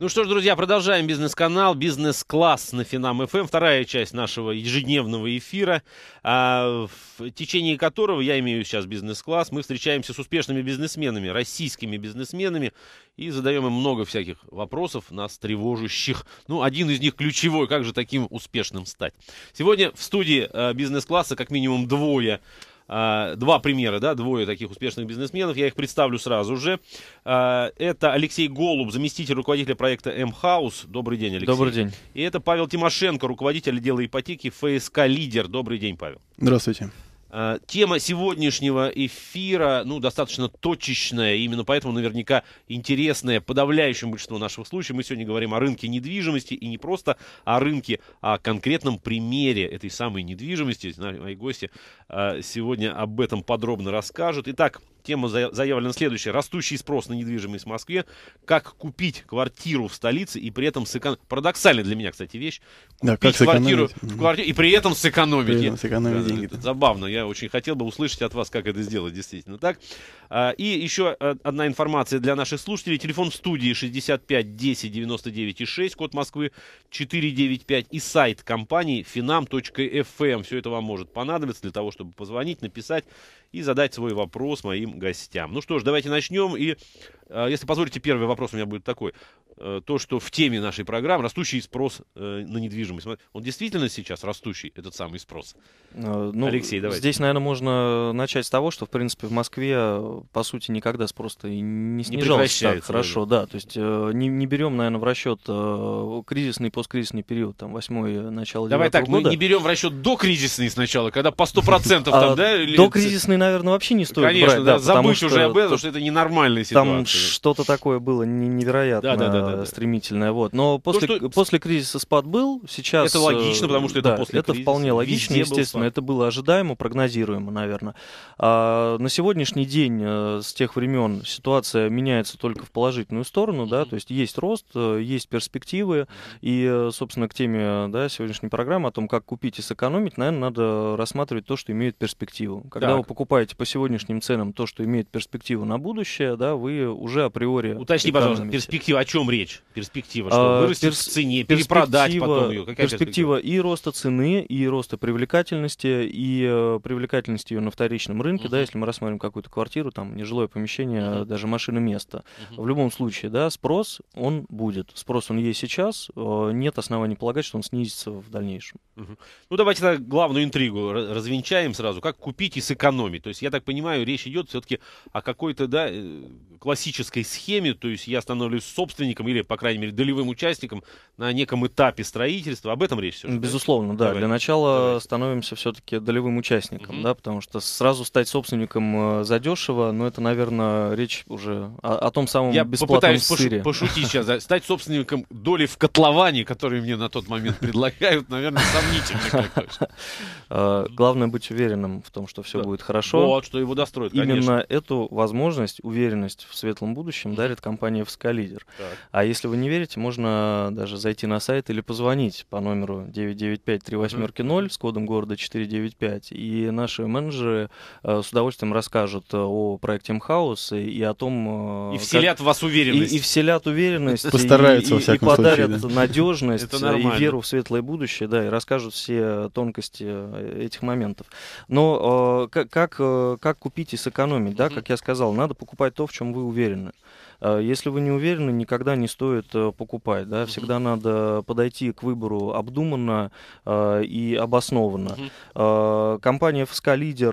Ну что ж, друзья, продолжаем бизнес-канал, бизнес-класс на Финам ФМ, эм. вторая часть нашего ежедневного эфира, а, в течение которого, я имею сейчас бизнес-класс, мы встречаемся с успешными бизнесменами, российскими бизнесменами, и задаем им много всяких вопросов, нас тревожащих. Ну, один из них ключевой, как же таким успешным стать. Сегодня в студии э, бизнес-класса как минимум двое а, два примера, да, двое таких успешных бизнесменов. Я их представлю сразу же. А, это Алексей Голуб, заместитель руководителя проекта М-хаус. Добрый день, Алексей. Добрый день. И это Павел Тимошенко, руководитель отдела ипотеки ФСК Лидер. Добрый день, Павел. Здравствуйте. Э, тема сегодняшнего эфира, ну, достаточно точечная, именно поэтому наверняка интересная подавляющему большинству наших случаев. Мы сегодня говорим о рынке недвижимости и не просто о рынке, а о конкретном примере этой самой недвижимости. Мои гости э, сегодня об этом подробно расскажут. Итак, Тема заявлена следующая. Растущий спрос на недвижимость в Москве. Как купить квартиру в столице и при этом сэкономить. Парадоксальная для меня, кстати, вещь. Купить да, как квартиру, в квартиру и при этом сэкономить. При этом сэкономить деньги. -то. Забавно. Я очень хотел бы услышать от вас, как это сделать действительно так. А, и еще э, одна информация для наших слушателей. Телефон в студии 65 10 99 и 6, код Москвы 495 и сайт компании finam.fm. Эм. Все это вам может понадобиться для того, чтобы позвонить, написать и задать свой вопрос моим гостям. Ну что ж, давайте начнем. И а, если позволите, первый вопрос у меня будет такой. Э, то, что в теме нашей программы растущий спрос э, на недвижимость. Он действительно сейчас растущий, этот самый спрос? Э, ну, Алексей, давай. Здесь, наверное, можно начать с того, что, в принципе, в Москве, по сути, никогда спрос-то и не снижался не так хорошо. Да, то есть не, не берем, наверное, в расчет кризисный посткризисный период, там, восьмой начало Давай так, года. мы не берем в расчет докризисный сначала, когда по 100% а там, да? Докризисный, наверное, вообще не стоит Конечно, да, забыть уже об этом, потому что это ненормальная ситуация. Что-то такое было невероятно да, да, да, да, стремительное. Вот. Но после, ну, что... после кризиса спад был, сейчас... Это логично, потому что это да, после Это кризиса. вполне логично, Везде естественно. Это было ожидаемо, прогнозируемо, наверное. А на сегодняшний день э, с тех времен ситуация меняется только в положительную сторону, да, то есть есть рост, э, есть перспективы, и, э, собственно, к теме да, сегодняшней программы о том, как купить и сэкономить, наверное, надо рассматривать то, что имеет перспективу. Когда так. вы покупаете по сегодняшним ценам то, что имеет перспективу на будущее, да, вы уже уже априори. Уточни, пожалуйста, перспектива, о чем речь? Перспектива, что а, вырастет перс... в цене, перепродать потом ее. Какая перспектива, перспектива и роста цены, и роста привлекательности, и э, привлекательности ее на вторичном рынке, uh-huh. да, если мы рассмотрим какую-то квартиру, там, нежилое помещение, uh-huh. даже машины место. Uh-huh. В любом случае, да, спрос, он будет. Спрос, он есть сейчас, э, нет оснований полагать, что он снизится в дальнейшем. Uh-huh. Ну, давайте тогда главную интригу развенчаем сразу. Как купить и сэкономить? То есть, я так понимаю, речь идет все-таки о какой-то, да, э, классической коммерческой схеме, то есть я становлюсь собственником или, по крайней мере, долевым участником на неком этапе строительства. Об этом речь все Безусловно, да. Давай. Для начала Давай. становимся все-таки долевым участником, угу. да, потому что сразу стать собственником э, задешево, но это, наверное, речь уже о, о том самом я бесплатном попытаюсь сыре. Пошу, пошутить сейчас. Да. Стать собственником доли в котловане, который мне на тот момент предлагают, наверное, сомнительно. Э, главное быть уверенным в том, что все будет хорошо. Вот, что его достроят, Именно эту возможность, уверенность в светлом светлом будущем дарит компания «Вскалидер». А если вы не верите, можно даже зайти на сайт или позвонить по номеру 995 38 с кодом города 495, и наши менеджеры э, с удовольствием расскажут э, о проекте «Мхаус» и, и о том... Э, и вселят как... в вас уверенность. И, и вселят уверенность. Постараются, и, во всяком и подарят случае, да. надежность и веру в светлое будущее, да, и расскажут все тонкости э, этих моментов. Но э, как, как, э, как купить и сэкономить, да, как я сказал, надо покупать то, в чем вы уверены. And. Э, если вы не уверены, никогда не стоит э, покупать. Да? Всегда угу. надо подойти к выбору обдуманно э, и обоснованно. Угу. Компания ФСК «Лидер»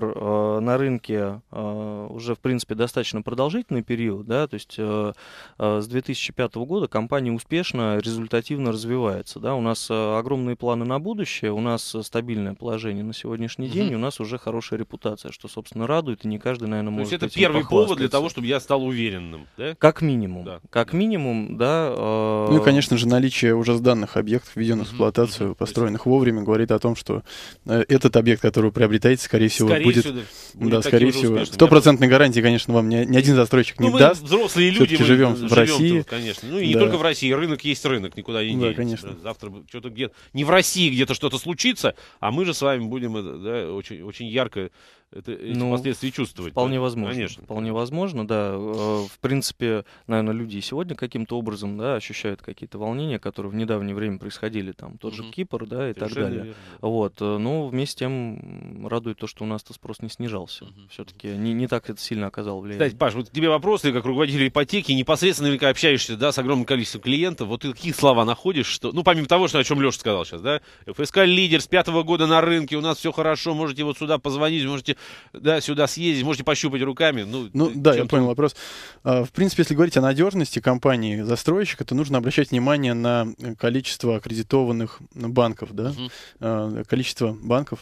на рынке уже, в принципе, достаточно продолжительный период. Да? То есть с 2005 года компания успешно, результативно развивается. Да? У нас огромные планы на будущее, у нас стабильное положение на сегодняшний угу. день, у нас уже хорошая репутация, что, собственно, радует, и не каждый, наверное, То может... То есть это первый повод для того, чтобы я стал уверенным, да? Как как минимум. Да. Как минимум, да. Э... Ну и, конечно же, наличие уже сданных объектов, введенных в эксплуатацию, построенных вовремя, говорит о том, что э, этот объект, который вы приобретаете, скорее всего, скорее будет... будет... Да, скорее всего. Стопроцентной гарантии, конечно, вам ни, ни один застройщик ну, не даст. взрослые люди, мы живем, в России. конечно. Ну и да. не только в России. Рынок есть рынок, никуда не денется. да, конечно. Завтра что-то где-то... Не в России где-то что-то случится, а мы же с вами будем да, очень, очень ярко это, эти ну, последствия чувствовать. Вполне да? возможно. Конечно. Вполне возможно, да. Э, в принципе, наверное, люди сегодня каким-то образом да, ощущают какие-то волнения, которые в недавнее время происходили, там тот же Кипр, да, и Совершенно так далее. Верно. Вот. Э, Но ну, вместе с тем радует то, что у нас-то спрос не снижался. Все-таки не, не так это сильно оказало влияние. Кстати, Паш, вот тебе вопрос, ты как руководитель ипотеки, непосредственно наверняка общаешься да, с огромным количеством клиентов, вот ты какие слова находишь, что, ну, помимо того, что, о чем Леша сказал сейчас, да, ФСК лидер с пятого года на рынке, у нас все хорошо, можете вот сюда позвонить, можете да, сюда съездить, можете пощупать руками. Ну, ну да, я понял вопрос. А, в принципе, если говорить о надежности компании-застройщика, то нужно обращать внимание на количество аккредитованных банков, да, угу. количество банков,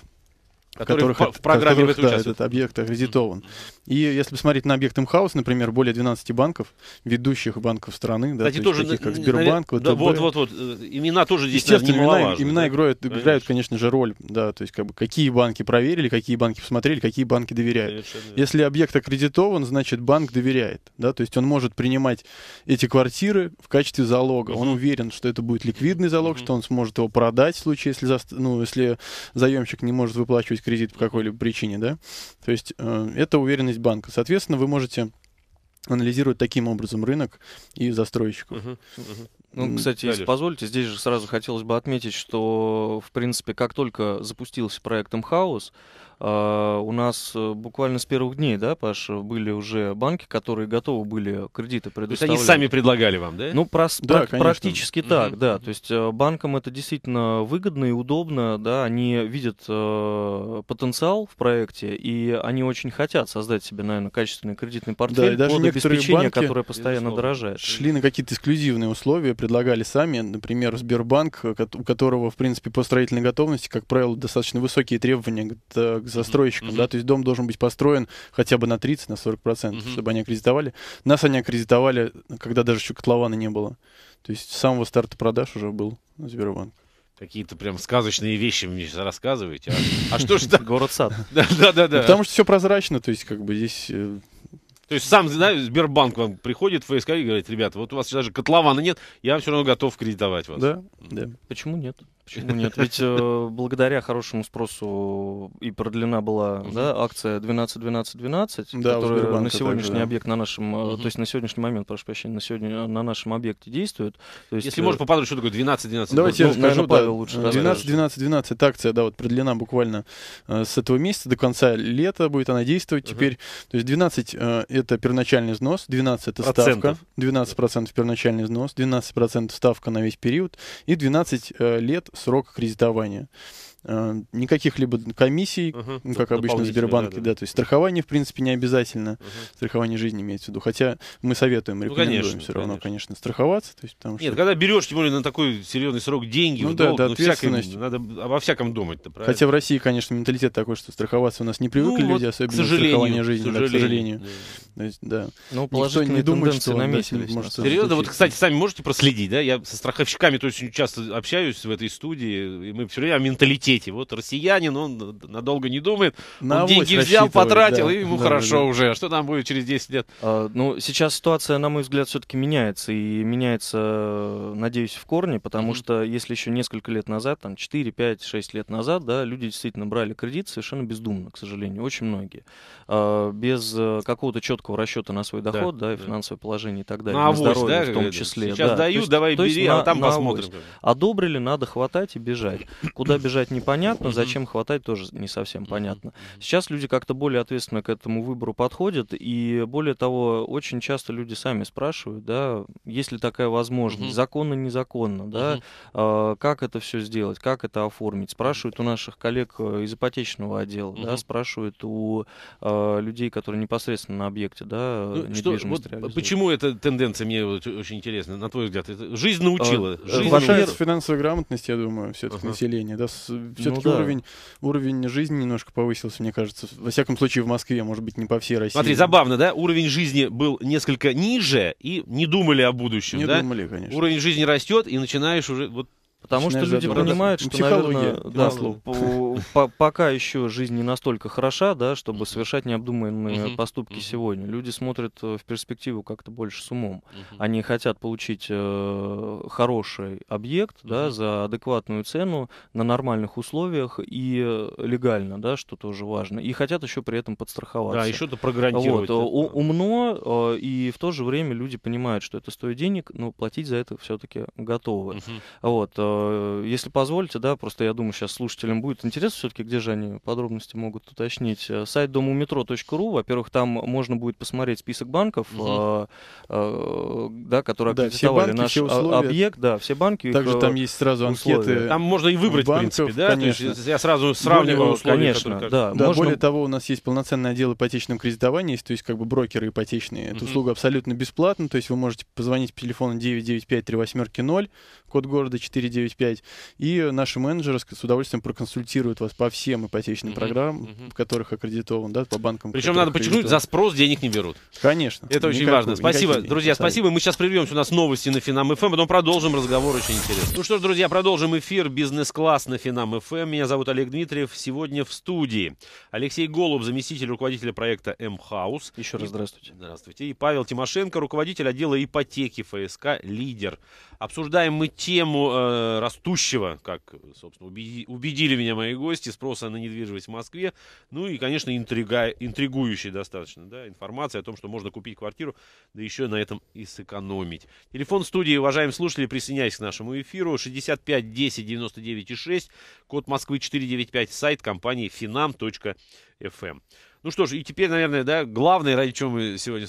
который в, в программе которых, в да, этот объект аккредитован. И если посмотреть на объект МХАУС, например, более 12 банков, ведущих банков страны, да, Кстати, то тоже, таких как Сбербанк, ВТБ. вот, вот, вот, э, имена тоже здесь Естественно, имена, имена да? играют, конечно. играют, конечно же, роль, да, то есть как бы какие банки проверили, какие банки посмотрели, какие банки доверяют. Совершенно если объект аккредитован, значит банк доверяет, да, то есть он может принимать эти квартиры в качестве залога. Угу. Он уверен, что это будет ликвидный залог, угу. что он сможет его продать в случае, если, ну, если заемщик не может выплачивать кредит по какой-либо причине, да. То есть э, это уверенность банка. Соответственно, вы можете анализировать таким образом рынок и застройщиков. Uh-huh, uh-huh. Ну, кстати, Далее. если позволите, здесь же сразу хотелось бы отметить, что, в принципе, как только запустился проект «Мхаус», а, у нас э, буквально с первых дней, да, Паш, были уже банки, которые готовы были кредиты предоставлять. То есть они сами предлагали вам, да? Ну, прос- да, пр- практически угу. так, да. То есть э, банкам это действительно выгодно и удобно, да, они видят э, потенциал в проекте, и они очень хотят создать себе, наверное, качественный кредитный портфель да, и даже под обеспечение, банки, которое постоянно дорожает. Шли на какие-то эксклюзивные условия, предлагали сами. Например, Сбербанк, э, у которого, в принципе, по строительной готовности, как правило, достаточно высокие требования к, застройщикам. Mm-hmm. Да? То есть дом должен быть построен хотя бы на 30-40%, на mm-hmm. чтобы они аккредитовали. Нас они аккредитовали, э, когда даже еще котлована не было. То есть с самого старта продаж уже был Сбербанк. Какие-то прям сказочные вещи мне сейчас рассказываете. А, а что же так? Город-сад. Да-да-да. Ну, потому что все прозрачно, то есть как бы здесь э, то есть сам, да, Сбербанк вам приходит в ФСК и говорит, ребята, вот у вас даже котлована нет, я все равно готов кредитовать вас. Да, да. Почему нет? Почему нет? Ведь э, благодаря хорошему спросу и продлена была угу. да, акция 12-12-12, да, которая на сегодняшний также, да. объект на нашем, угу. то есть на сегодняшний момент, прошу прощения, на сегодня на нашем объекте действует. То есть, Если э... можешь попадать, что такое 12 12 Давайте ну, я скажу наверное, Павел лучше 12-12-12, это акция, да, вот продлена буквально э, с этого месяца до конца лета будет она действовать угу. теперь. То есть 12 э, это первоначальный взнос, 12 это процентов. ставка, 12% процентов первоначальный взнос, 12% процентов ставка на весь период и 12 э, лет срок кредитования. Э, никаких либо комиссий, uh-huh. как обычно в Сбербанке, да, да. да, то есть страхование, в принципе, не обязательно, uh-huh. страхование жизни имеется в виду, хотя мы советуем, ну, рекомендуем ну, конечно, все равно, конечно, конечно страховаться. То есть, потому, что... Нет, когда берешь, тем более, на такой серьезный срок деньги, ну, в долг, да, да, ну, ответственность. Всякое, надо обо всяком думать правильно? Хотя в России, конечно, менталитет такой, что страховаться у нас не привыкли ну, люди, вот, особенно к сожалению, страхование жизни, к сожалению. Да, к сожалению. Да. То есть, да. Ну, положительные не думает, что наметились. Да, Серьезно, вот, кстати, сами можете проследить, да? Я со страховщиками то очень часто общаюсь в этой студии, и мы все время о менталитете дети. Вот россиянин, он надолго не думает, На он деньги взял, потратил, да, и ему да, хорошо да. уже. А что там будет через 10 лет? А, ну, сейчас ситуация, на мой взгляд, все-таки меняется. И меняется, надеюсь, в корне, потому mm-hmm. что если еще несколько лет назад, там 4, 5, 6 лет назад, да, люди действительно брали кредит совершенно бездумно, к сожалению, очень многие. А, без э, какого-то четкого расчета на свой доход, да, да и финансовое да. положение и так далее. На, авось, здоровье да, в том числе. Сейчас да. дают, есть, давай бери, а там на посмотрим. Авось. Одобрили, надо хватать и бежать. Куда бежать непонятно, зачем хватать, тоже не совсем понятно. Сейчас люди как-то более ответственно к этому выбору подходят, и более того, очень часто люди сами спрашивают, да, есть ли такая возможность, законно, незаконно, да, а, как это все сделать, как это оформить. Спрашивают у наших коллег э, из ипотечного отдела, да, спрашивают у а, людей, которые непосредственно на объекте, да, ну, вот Почему эта тенденция мне очень интересна, на твой взгляд? Это жизнь а, научила. Э, Повышается финансовая грамотность, я думаю, все-таки uh-huh. население. Да, все-таки ну, да. уровень, уровень жизни немножко повысился, мне кажется. Во всяком случае, в Москве, может быть, не по всей России. Смотри, забавно, да? Уровень жизни был несколько ниже, и не думали о будущем, не да? думали, конечно. Уровень жизни растет, и начинаешь уже... Вот Потому что люди понимают, что, наверное, да, пока еще жизнь не настолько хороша, да, чтобы совершать необдуманные uh-huh. поступки uh-huh. сегодня. Люди смотрят э, в перспективу как-то больше с умом. Uh-huh. Они хотят получить э, хороший объект, uh-huh. да, за адекватную цену, на нормальных условиях и э, легально, да, что тоже важно. И хотят еще при этом подстраховаться. Э, да, еще то программировать. Вот. У, умно, э, и в то же время люди понимают, что это стоит денег, но платить за это все-таки готовы. Uh-huh. Вот Э, если позволите, да, просто я думаю, сейчас слушателям будет интересно все-таки, где же они подробности могут уточнить. Э, сайт домуметро.ру, во-первых, там можно будет посмотреть список банков, угу. да, которые да, аккредитовали банки, наш объект, да, все банки. Также там есть сразу условия. анкеты. Там можно и выбрать, банков, в принципе, да? Конечно. есть я сразу сравниваю более, условия. Конечно, которые, да. да можно... Более того, у нас есть полноценное отдел ипотечного кредитования, то есть как бы брокеры ипотечные. Эта угу. услуга абсолютно бесплатна, то есть вы можете позвонить по телефону 995 38 0, код города 4 995. И наши менеджеры с удовольствием проконсультируют вас по всем ипотечным угу, программам, угу. в которых аккредитован, да, по банкам. Причем надо подчеркнуть, за спрос денег не берут. Конечно. Это очень никакого, важно. Спасибо, никаких, друзья, абсолютно. спасибо. Мы сейчас прервемся, у нас новости на Финам ФМ, эм, потом продолжим разговор, очень интересный. Ну что ж, друзья, продолжим эфир «Бизнес-класс» на Финам ФМ. Эм. Меня зовут Олег Дмитриев, сегодня в студии. Алексей Голуб, заместитель руководителя проекта «М-хаус». Еще раз здравствуйте. Здравствуйте. И Павел Тимошенко, руководитель отдела ипотеки ФСК «Лидер». Обсуждаем мы тему э, Э, растущего, как, собственно, убедили меня мои гости, спроса на недвижимость в Москве. Ну и, конечно, интрига, интригующая достаточно да, информация о том, что можно купить квартиру, да еще на этом и сэкономить. Телефон студии, уважаемые слушатели, присоединяйтесь к нашему эфиру. 65 10 99 6, код Москвы 495, сайт компании finam.fm. Эм. Ну что ж, и теперь, наверное, да, главное, ради чего мы сегодня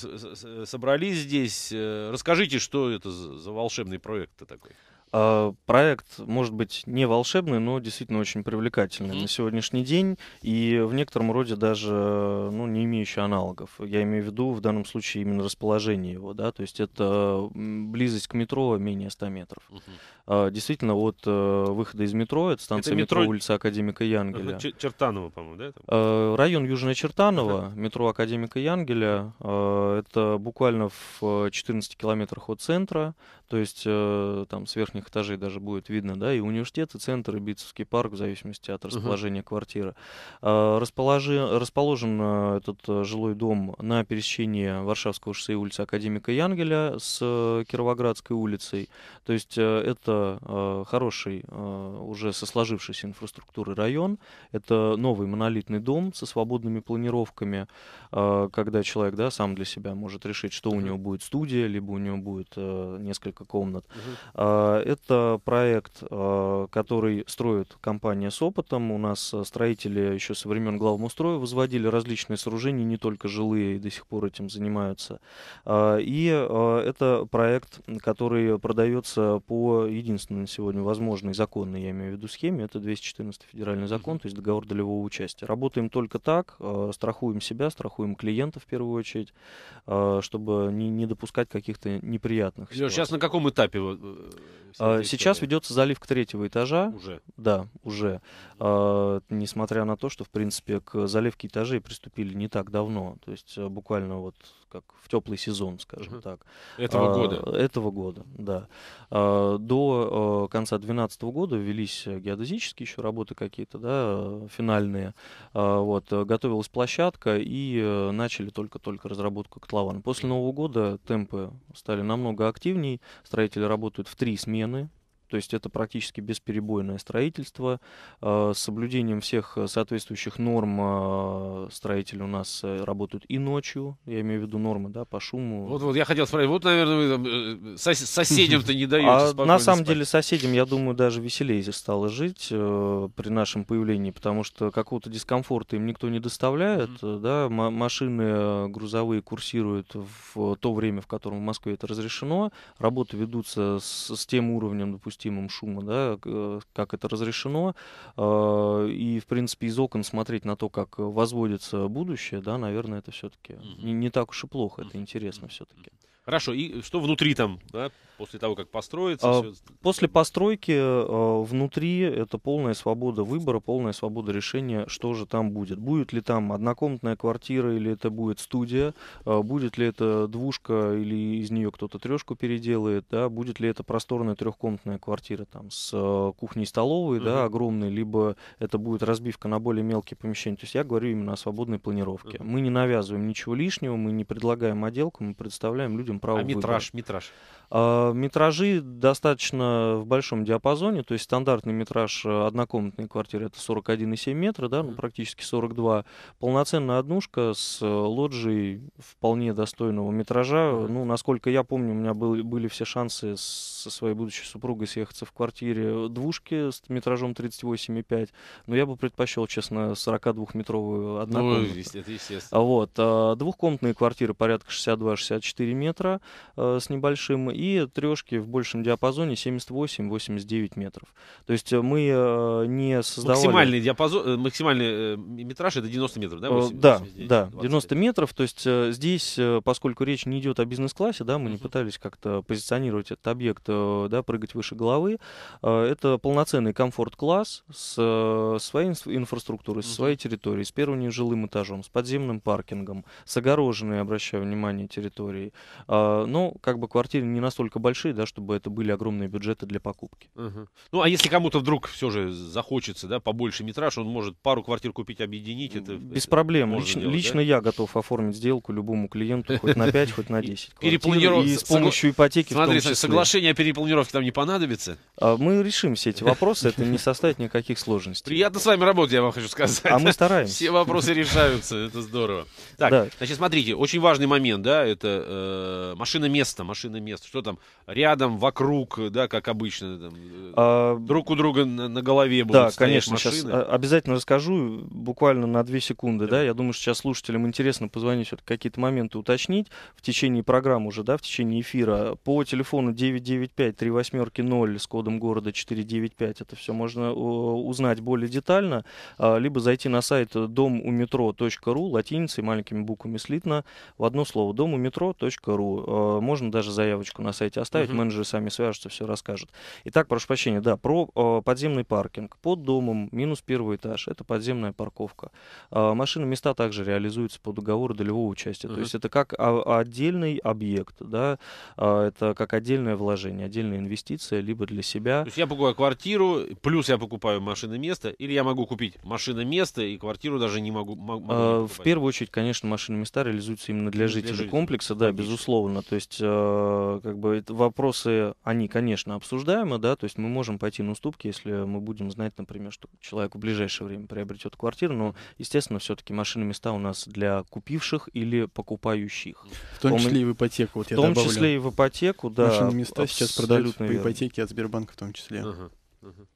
собрались здесь, э, расскажите, что это за волшебный проект-то такой? А, проект может быть не волшебный, но действительно очень привлекательный mm-hmm. на сегодняшний день и в некотором роде даже ну, не имеющий аналогов. Я имею в виду в данном случае именно расположение его, да, то есть это близость к метро менее 100 метров. Mm-hmm. Действительно, от э, выхода из метро, это станция это метро... метро улица Академика Янгеля. Чер- Чертанова, по-моему, да? Там? Э, район Южная Чертаново, uh-huh. метро Академика Янгеля, э, это буквально в 14 километрах от центра, то есть э, там с верхних этажей даже будет видно, да, и университет, и центр, и Битцевский парк, в зависимости от расположения uh-huh. квартиры. Э, расположи, расположен э, этот э, жилой дом на пересечении Варшавского шоссе и улицы Академика Янгеля с э, Кировоградской улицей. То есть э, это э, хороший, э, уже со сложившейся инфраструктурой район. Это новый монолитный дом со свободными планировками, э, когда человек, да, сам для себя может решить, что uh-huh. у него будет студия, либо у него будет э, несколько несколько комнат. Угу. Это проект, а, который строит компания с опытом. У нас а, строители еще со времен главмустроя возводили различные сооружения, не только жилые, и до сих пор этим занимаются. И это проект, который продается по единственной сегодня возможной законной, я имею в виду, схеме. Это 214 федеральный закон, то есть договор долевого участия. Работаем только так, страхуем себя, страхуем клиента в первую очередь, чтобы не, не допускать каких-то неприятных ситуаций. Сейчас на каком этапе? Э, а, сейчас ведется заливка третьего этажа. Уже? Да, уже. А, несмотря на то, что, в принципе, к заливке этажей приступили не так давно. То есть э, буквально вот как в теплый сезон, скажем угу. так. Этого а, года? Этого года, да. А, до а, конца 2012 года велись геодезические еще работы какие-то, да, финальные. А, вот, э, готовилась площадка и э, начали только-только разработку котлована. После Нового года темпы стали намного активнее, строители работают в три смены, то есть это практически бесперебойное строительство а, с соблюдением всех э, соответствующих норм. А, строители у нас э, работают и ночью, я имею в виду нормы, да, по шуму. Вот, вот я хотел спросить, вот, наверное, вы э, сос соседям-то не даете а На самом спать. деле соседям, я думаю, даже веселее стало жить э, при нашем появлении, потому что какого-то дискомфорта им никто не доставляет, mm-hmm. да, машины грузовые курсируют в то время, в котором в Москве это разрешено, работы ведутся с, с тем уровнем, допустим, допустимым шума, да, как это разрешено. А, и, в принципе, из окон смотреть на то, как возводится будущее, да, наверное, это все-таки угу. не, не так уж и плохо, это интересно все-таки. Хорошо, и что внутри там, да, После того, как построится? А, все... После постройки а, внутри это полная свобода выбора, полная свобода решения, что же там будет. Будет ли там однокомнатная квартира или это будет студия, а, будет ли это двушка или из нее кто-то трешку переделает, да, будет ли это просторная трехкомнатная квартира там с а, кухней-столовой, угу. да, огромной, либо это будет разбивка на более мелкие помещения. То есть я говорю именно о свободной планировке. Угу. Мы не навязываем ничего лишнего, мы не предлагаем отделку, мы предоставляем людям право а выбора. метраж, метраж? А, Э, метражи достаточно в большом диапазоне, то есть стандартный метраж э, однокомнатной квартиры это 41,7 метра, да, ну, практически 42. Полноценная однушка с э, лоджией вполне достойного метража. Ну, насколько я помню, у меня был, были все шансы со своей будущей супругой съехаться в квартире двушки с метражом 38,5, но я бы предпочел, честно, 42-метровую ну, однокомнатную. Ну, это естественно. Вот. Двухкомнатные квартиры порядка 62-64 метра с небольшим, и трешки в большем диапазоне 78-89 метров. То есть э, мы э, не создавали... Максимальный диапазон, э, максимальный метраж это 90 метров, да? 80, да, 89, да, 90 метров. То есть здесь, поскольку речь не идет о бизнес-классе, да, мы не пытались как-то позиционировать этот объект, да, прыгать выше головы. Это полноценный комфорт-класс с своей инфраструктурой, со своей территорией, с первым нежилым этажом, с подземным паркингом, с огороженной, обращаю внимание, территорией. Но как бы квартира не настолько большие, да, чтобы это были огромные бюджеты для покупки. Угу. Ну, а если кому-то вдруг все же захочется, да, побольше метраж, он может пару квартир купить, объединить. Это, Без это проблем. Лично, сделать, лично да? я готов оформить сделку любому клиенту, хоть на 5, хоть на 10 Перепланировки с помощью ипотеки Смотри, соглашение о перепланировке там не понадобится? А, мы решим все эти вопросы, это не составит никаких сложностей. Приятно с вами работать, я вам хочу сказать. А мы стараемся. Все вопросы решаются, это здорово. Так, значит, смотрите, очень важный момент, да, это э, машина места, машина места. Что там? рядом, вокруг, да, как обычно, там, э, а, друг у друга на, на голове будут Да, конечно, машины. сейчас а, обязательно расскажу, буквально на две секунды, да. да, я думаю, что сейчас слушателям интересно позвонить, вот какие-то моменты уточнить в течение программы уже, да, в течение эфира. По телефону 995 восьмерки 0 с кодом города 495, это все можно э, узнать более детально, а, либо зайти на сайт домуметро.ру латиницей, маленькими буквами слитно, в одно слово, домуметро.ру. А, можно даже заявочку на сайте оставить, поставить, mm-hmm. менеджеры сами свяжутся, все расскажут. Итак, прошу прощения, да, про э, подземный паркинг. Под домом минус первый этаж, это подземная парковка. Э, машины места также реализуются по договору долевого участия. Mm-hmm. То есть это как а, отдельный объект, да, э, это как отдельное вложение, отдельная инвестиция, либо для себя. То есть я покупаю квартиру, плюс я покупаю машины место, или я могу купить машины место и квартиру даже не могу. могу э, в первую очередь, конечно, машины места реализуются именно для, для жителей, комплекса, да, Логично. безусловно. То есть э, как бы это, вопросы, они, конечно, обсуждаемы, да, то есть мы можем пойти на уступки, если мы будем знать, например, что человек в ближайшее время приобретет квартиру, но, естественно, все-таки машины места у нас для купивших или покупающих. В том числе и в ипотеку, вот я В том числе и в ипотеку, да. Машины места сейчас продают по ипотеке от Сбербанка в том числе. Uh-huh, uh-huh.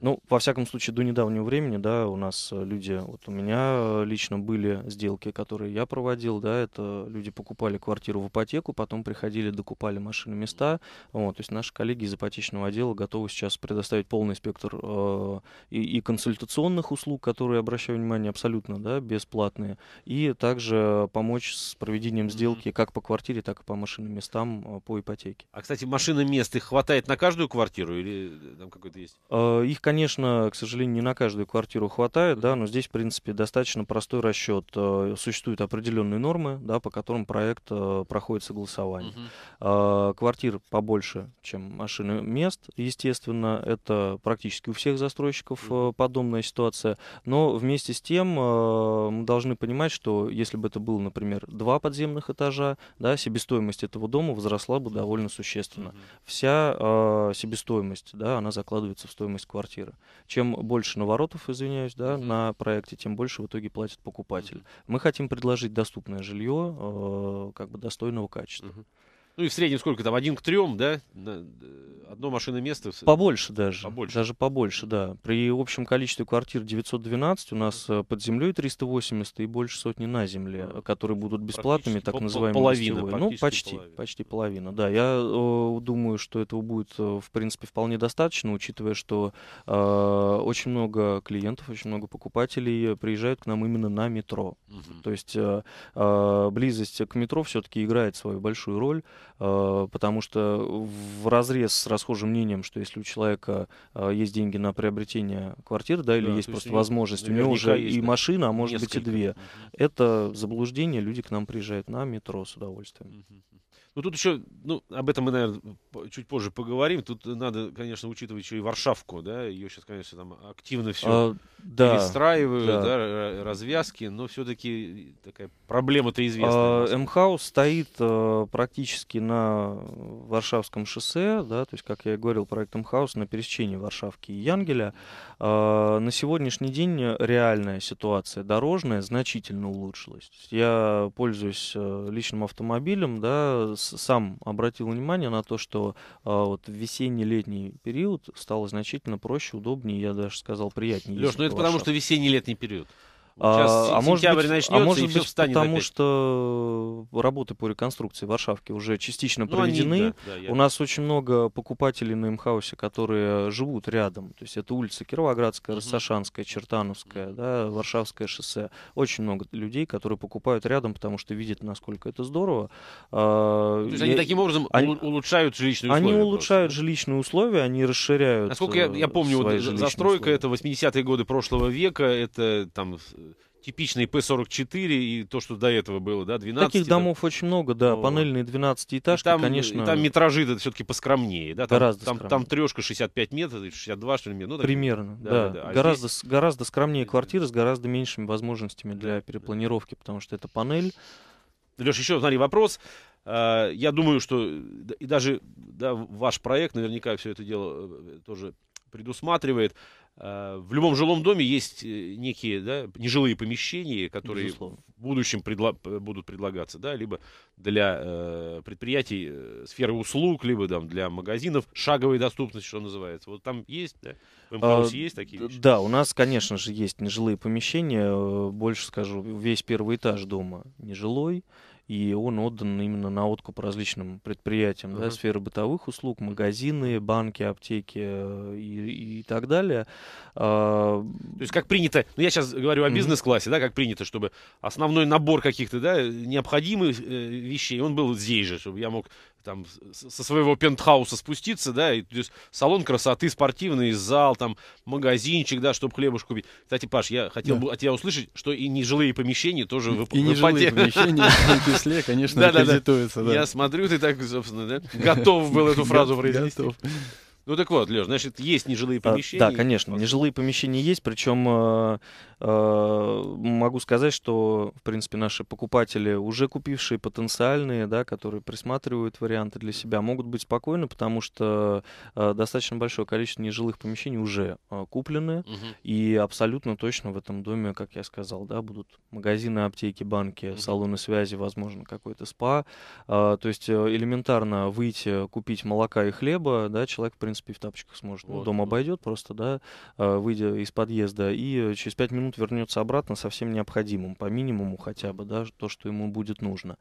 Ну, во всяком случае, до недавнего времени, да, у нас э, люди, вот у меня э, лично были сделки, которые я проводил, да, это люди покупали квартиру в ипотеку, потом приходили, докупали машины места, вот, то есть наши коллеги из ипотечного отдела готовы сейчас предоставить полный спектр э, и, и консультационных услуг, которые, обращаю внимание, абсолютно, да, бесплатные, и также помочь с проведением сделки как по квартире, так и по машинным местам э, по ипотеке. А, кстати, машины мест их хватает на каждую квартиру или там какой-то есть? Э, их их, конечно, к сожалению, не на каждую квартиру хватает, да, но здесь, в принципе, достаточно простой расчет. Э, существуют определенные нормы, да, по которым проект э, проходит согласование. Угу. Квартир побольше, чем машины мест, естественно, это практически у всех застройщиков угу. подобная ситуация. Но вместе с тем мы должны понимать, что если бы это было, например, два подземных этажа, да, себестоимость этого дома возросла бы довольно существенно. Угу. Вся себестоимость, да, она закладывается в стоимость квартиры квартиры. Чем больше наворотов, извиняюсь, да, mm-hmm. на проекте, тем больше в итоге платит покупатель. Mm-hmm. Мы хотим предложить доступное жилье, э, как бы достойного качества. Mm-hmm. Ну и в среднем сколько там? Один к трем, да? Одно машинное место? Побольше даже. Побольше. Даже побольше, да. При общем количестве квартир 912 у нас под землей 380 и больше сотни на земле, которые будут бесплатными, так называемые половина, Ну, почти, половина. почти половина, да. Я э, думаю, что этого будет, э, в принципе, вполне достаточно, учитывая, что э, очень много клиентов, очень много покупателей приезжают к нам именно на метро. Угу. То есть э, э, близость к метро все-таки играет свою большую роль. Э, потому что в разрез с расхожим мнением, что если у человека э, есть деньги на приобретение квартиры, да, или да, есть просто есть возможность, у него уже есть, и да. машина, а может Несколько. быть и две, это заблуждение, люди к нам приезжают на метро с удовольствием. Угу. Ну, тут еще, ну, об этом мы, наверное, чуть позже поговорим. Тут надо, конечно, учитывать еще и Варшавку, да, ее сейчас, конечно, там активно все а, да, перестраивают, да. да, развязки, но все-таки такая проблема-то известна. А, МХАУС стоит а, практически на Варшавском шоссе, да, то есть, как я и говорил, проект МХАУС на пересечении Варшавки и Янгеля. А, на сегодняшний день реальная ситуация дорожная значительно улучшилась. Я пользуюсь э, личным автомобилем, да, сам обратил внимание на то, что а, вот в весенний-летний период стал значительно проще, удобнее, я даже сказал, приятнее. Леш, ну это потому, что весенний-летний период. Сейчас а, а может быть, начнется, а может быть потому опять. что работы по реконструкции Варшавки уже частично ну, проведены. Они, да, да, я... У нас очень много покупателей на Имхаусе, которые живут рядом. То есть это улица Кировоградская, Рассашанская, Чертановская, да, Варшавское шоссе. Очень много людей, которые покупают рядом, потому что видят, насколько это здорово. А, ну, то есть я... они таким образом они... улучшают жилищные условия? Они улучшают просто. жилищные условия, они расширяют Насколько я, я помню, э, вот застройка условия. это 80-е годы прошлого века, это там типичный п 44 и то, что до этого было, да, 12. Таких там... домов очень много, да, О. панельные 12 этаж, конечно. И там метражи это все-таки поскромнее, да, там, гораздо там, скромнее. там трешка 65 метров, 62 что ли, метра. Ну, так... Примерно, да. да. да. А гораздо, здесь... гораздо скромнее э, квартиры с э. гораздо меньшими возможностями для перепланировки, потому что это панель. Леш, еще, смотри, вопрос. А, я думаю, что и даже да, ваш проект наверняка все это дело э, тоже предусматривает. Э, в любом жилом доме есть э, некие да, нежилые помещения, которые Безусловно. в будущем предла- э, будут предлагаться, да, либо для э, предприятий э, сферы услуг, либо там, для магазинов шаговой доступности, что называется. Вот там есть, да? В МКУС эм а, есть такие вещи? Да, у нас, конечно же, есть нежилые помещения. Больше скажу, весь первый этаж дома нежилой и он отдан именно на откуп различным предприятиям, uh-huh. да, сферы бытовых услуг, магазины, банки, аптеки э, и, и так далее. А, То есть как принято, ну я сейчас говорю о бизнес-классе, да, как принято, чтобы основной набор каких-то, да, необходимых э, вещей, он был здесь же, чтобы я мог там со своего пентхауса спуститься, да, и, то есть салон красоты, спортивный зал, там магазинчик, да, чтобы хлебушку купить. Кстати, Паш, я хотел да. бы от тебя услышать, что и нежилые помещения тоже выпадают? И нежилые помещения, в том числе, конечно, да, да, да. Я смотрю, ты так, собственно, да, готов был эту фразу произнести. Готов. Ну так вот, Леш, значит, есть нежилые помещения? А, да, конечно, есть... нежилые помещения есть, причем э, э, могу сказать, что, в принципе, наши покупатели, уже купившие потенциальные, да, которые присматривают варианты для себя, могут быть спокойны, потому что э, достаточно большое количество нежилых помещений уже э, куплены, угу. и абсолютно точно в этом доме, как я сказал, да, будут магазины, аптеки, банки, угу. салоны связи, возможно, какой-то спа. Э, то есть э, элементарно выйти, купить молока и хлеба, да, человек, в принципе, принципе, в тапочках сможет. Ну, вот, дом вот. обойдет просто, да, а, выйдя из подъезда, и через 5 минут вернется обратно со всем необходимым, по минимуму хотя бы, да, то, что ему будет нужно.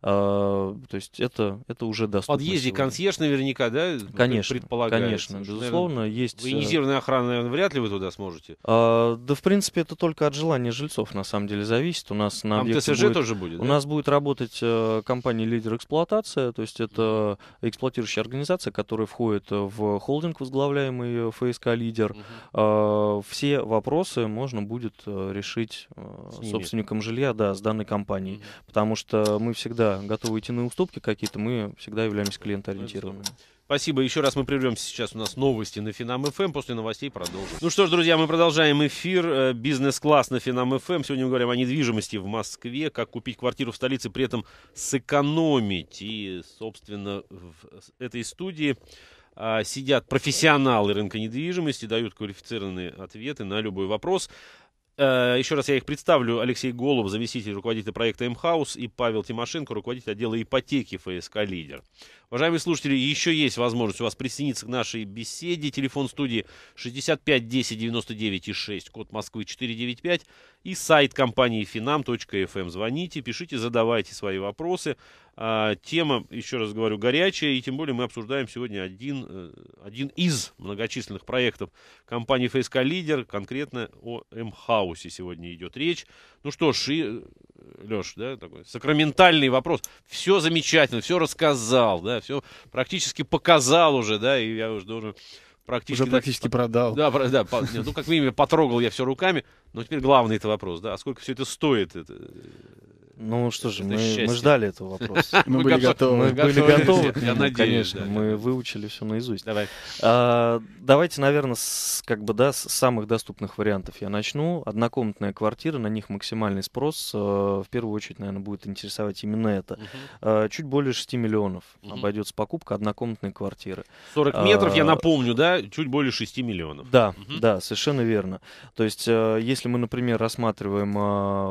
А, то есть это, это уже доступно. Подъезде консьерж наверняка, да? Конечно, предполагается. конечно, безусловно. Наверное, есть... Э, военизированная охрана, наверное, вряд ли вы туда сможете. А, да, в принципе, это только от желания жильцов, на самом деле, зависит. У нас на а, Там ТСЖ будет, тоже будет, У да? нас будет работать э, компания-лидер эксплуатация, то есть это эксплуатирующая организация, которая входит в холдинг, возглавляемый ФСК-лидер. Угу. А, все вопросы можно будет э, решить собственником жилья, да, с данной компанией. Угу. Потому что мы всегда всегда готовы идти на уступки какие-то, мы всегда являемся клиентоориентированными. Спасибо. Еще раз мы прервемся. Сейчас у нас новости на Финам ФМ. Эм. После новостей продолжим. Ну что ж, друзья, мы продолжаем эфир. Э, бизнес-класс на Финам ФМ. Эм. Сегодня мы говорим о недвижимости в Москве. Как купить квартиру в столице, при этом сэкономить. И, собственно, в этой студии а, сидят профессионалы рынка недвижимости, дают квалифицированные ответы на любой вопрос. Э, Еще раз я их представлю. Алексей Голуб, заместитель руководителя проекта «Мхаус», и Павел Тимошенко, руководитель отдела ипотеки ФСК «Лидер». Уважаемые слушатели, еще есть возможность у вас присоединиться к нашей беседе. Телефон студии 65 10 99 и 6, код Москвы 495 и сайт компании finam.fm. Эм. Звоните, пишите, задавайте свои вопросы. А, тема, еще раз говорю, горячая, и тем более мы обсуждаем сегодня один, э, один из многочисленных проектов компании ФСК Лидер, конкретно о М-хаусе сегодня идет речь. Ну что ж, и э, Леш, да, такой сакраментальный вопрос. Все замечательно, все рассказал, да, все практически показал уже, да, и я уже должен практически... Уже практически да, продал. Да, да по, нет, ну, как минимум, потрогал я все руками. Но теперь главный это вопрос, да, а сколько все это стоит? Это, ну что же, мы, мы ждали этого вопроса. Мы были готовы. Мы были готовы. Я ну, надеюсь. Конечно, мы выучили все наизусть. Давай. А, давайте, наверное, как бы да, с самых доступных вариантов я начну. Однокомнатная квартира, на них максимальный спрос. Э, в первую очередь, наверное, будет интересовать именно это. Э, чуть более 6 миллионов обойдется покупка однокомнатной квартиры. 40 э, метров, я напомню, да? Чуть более 6 миллионов. Да, да, совершенно верно. То есть, если мы, например, рассматриваем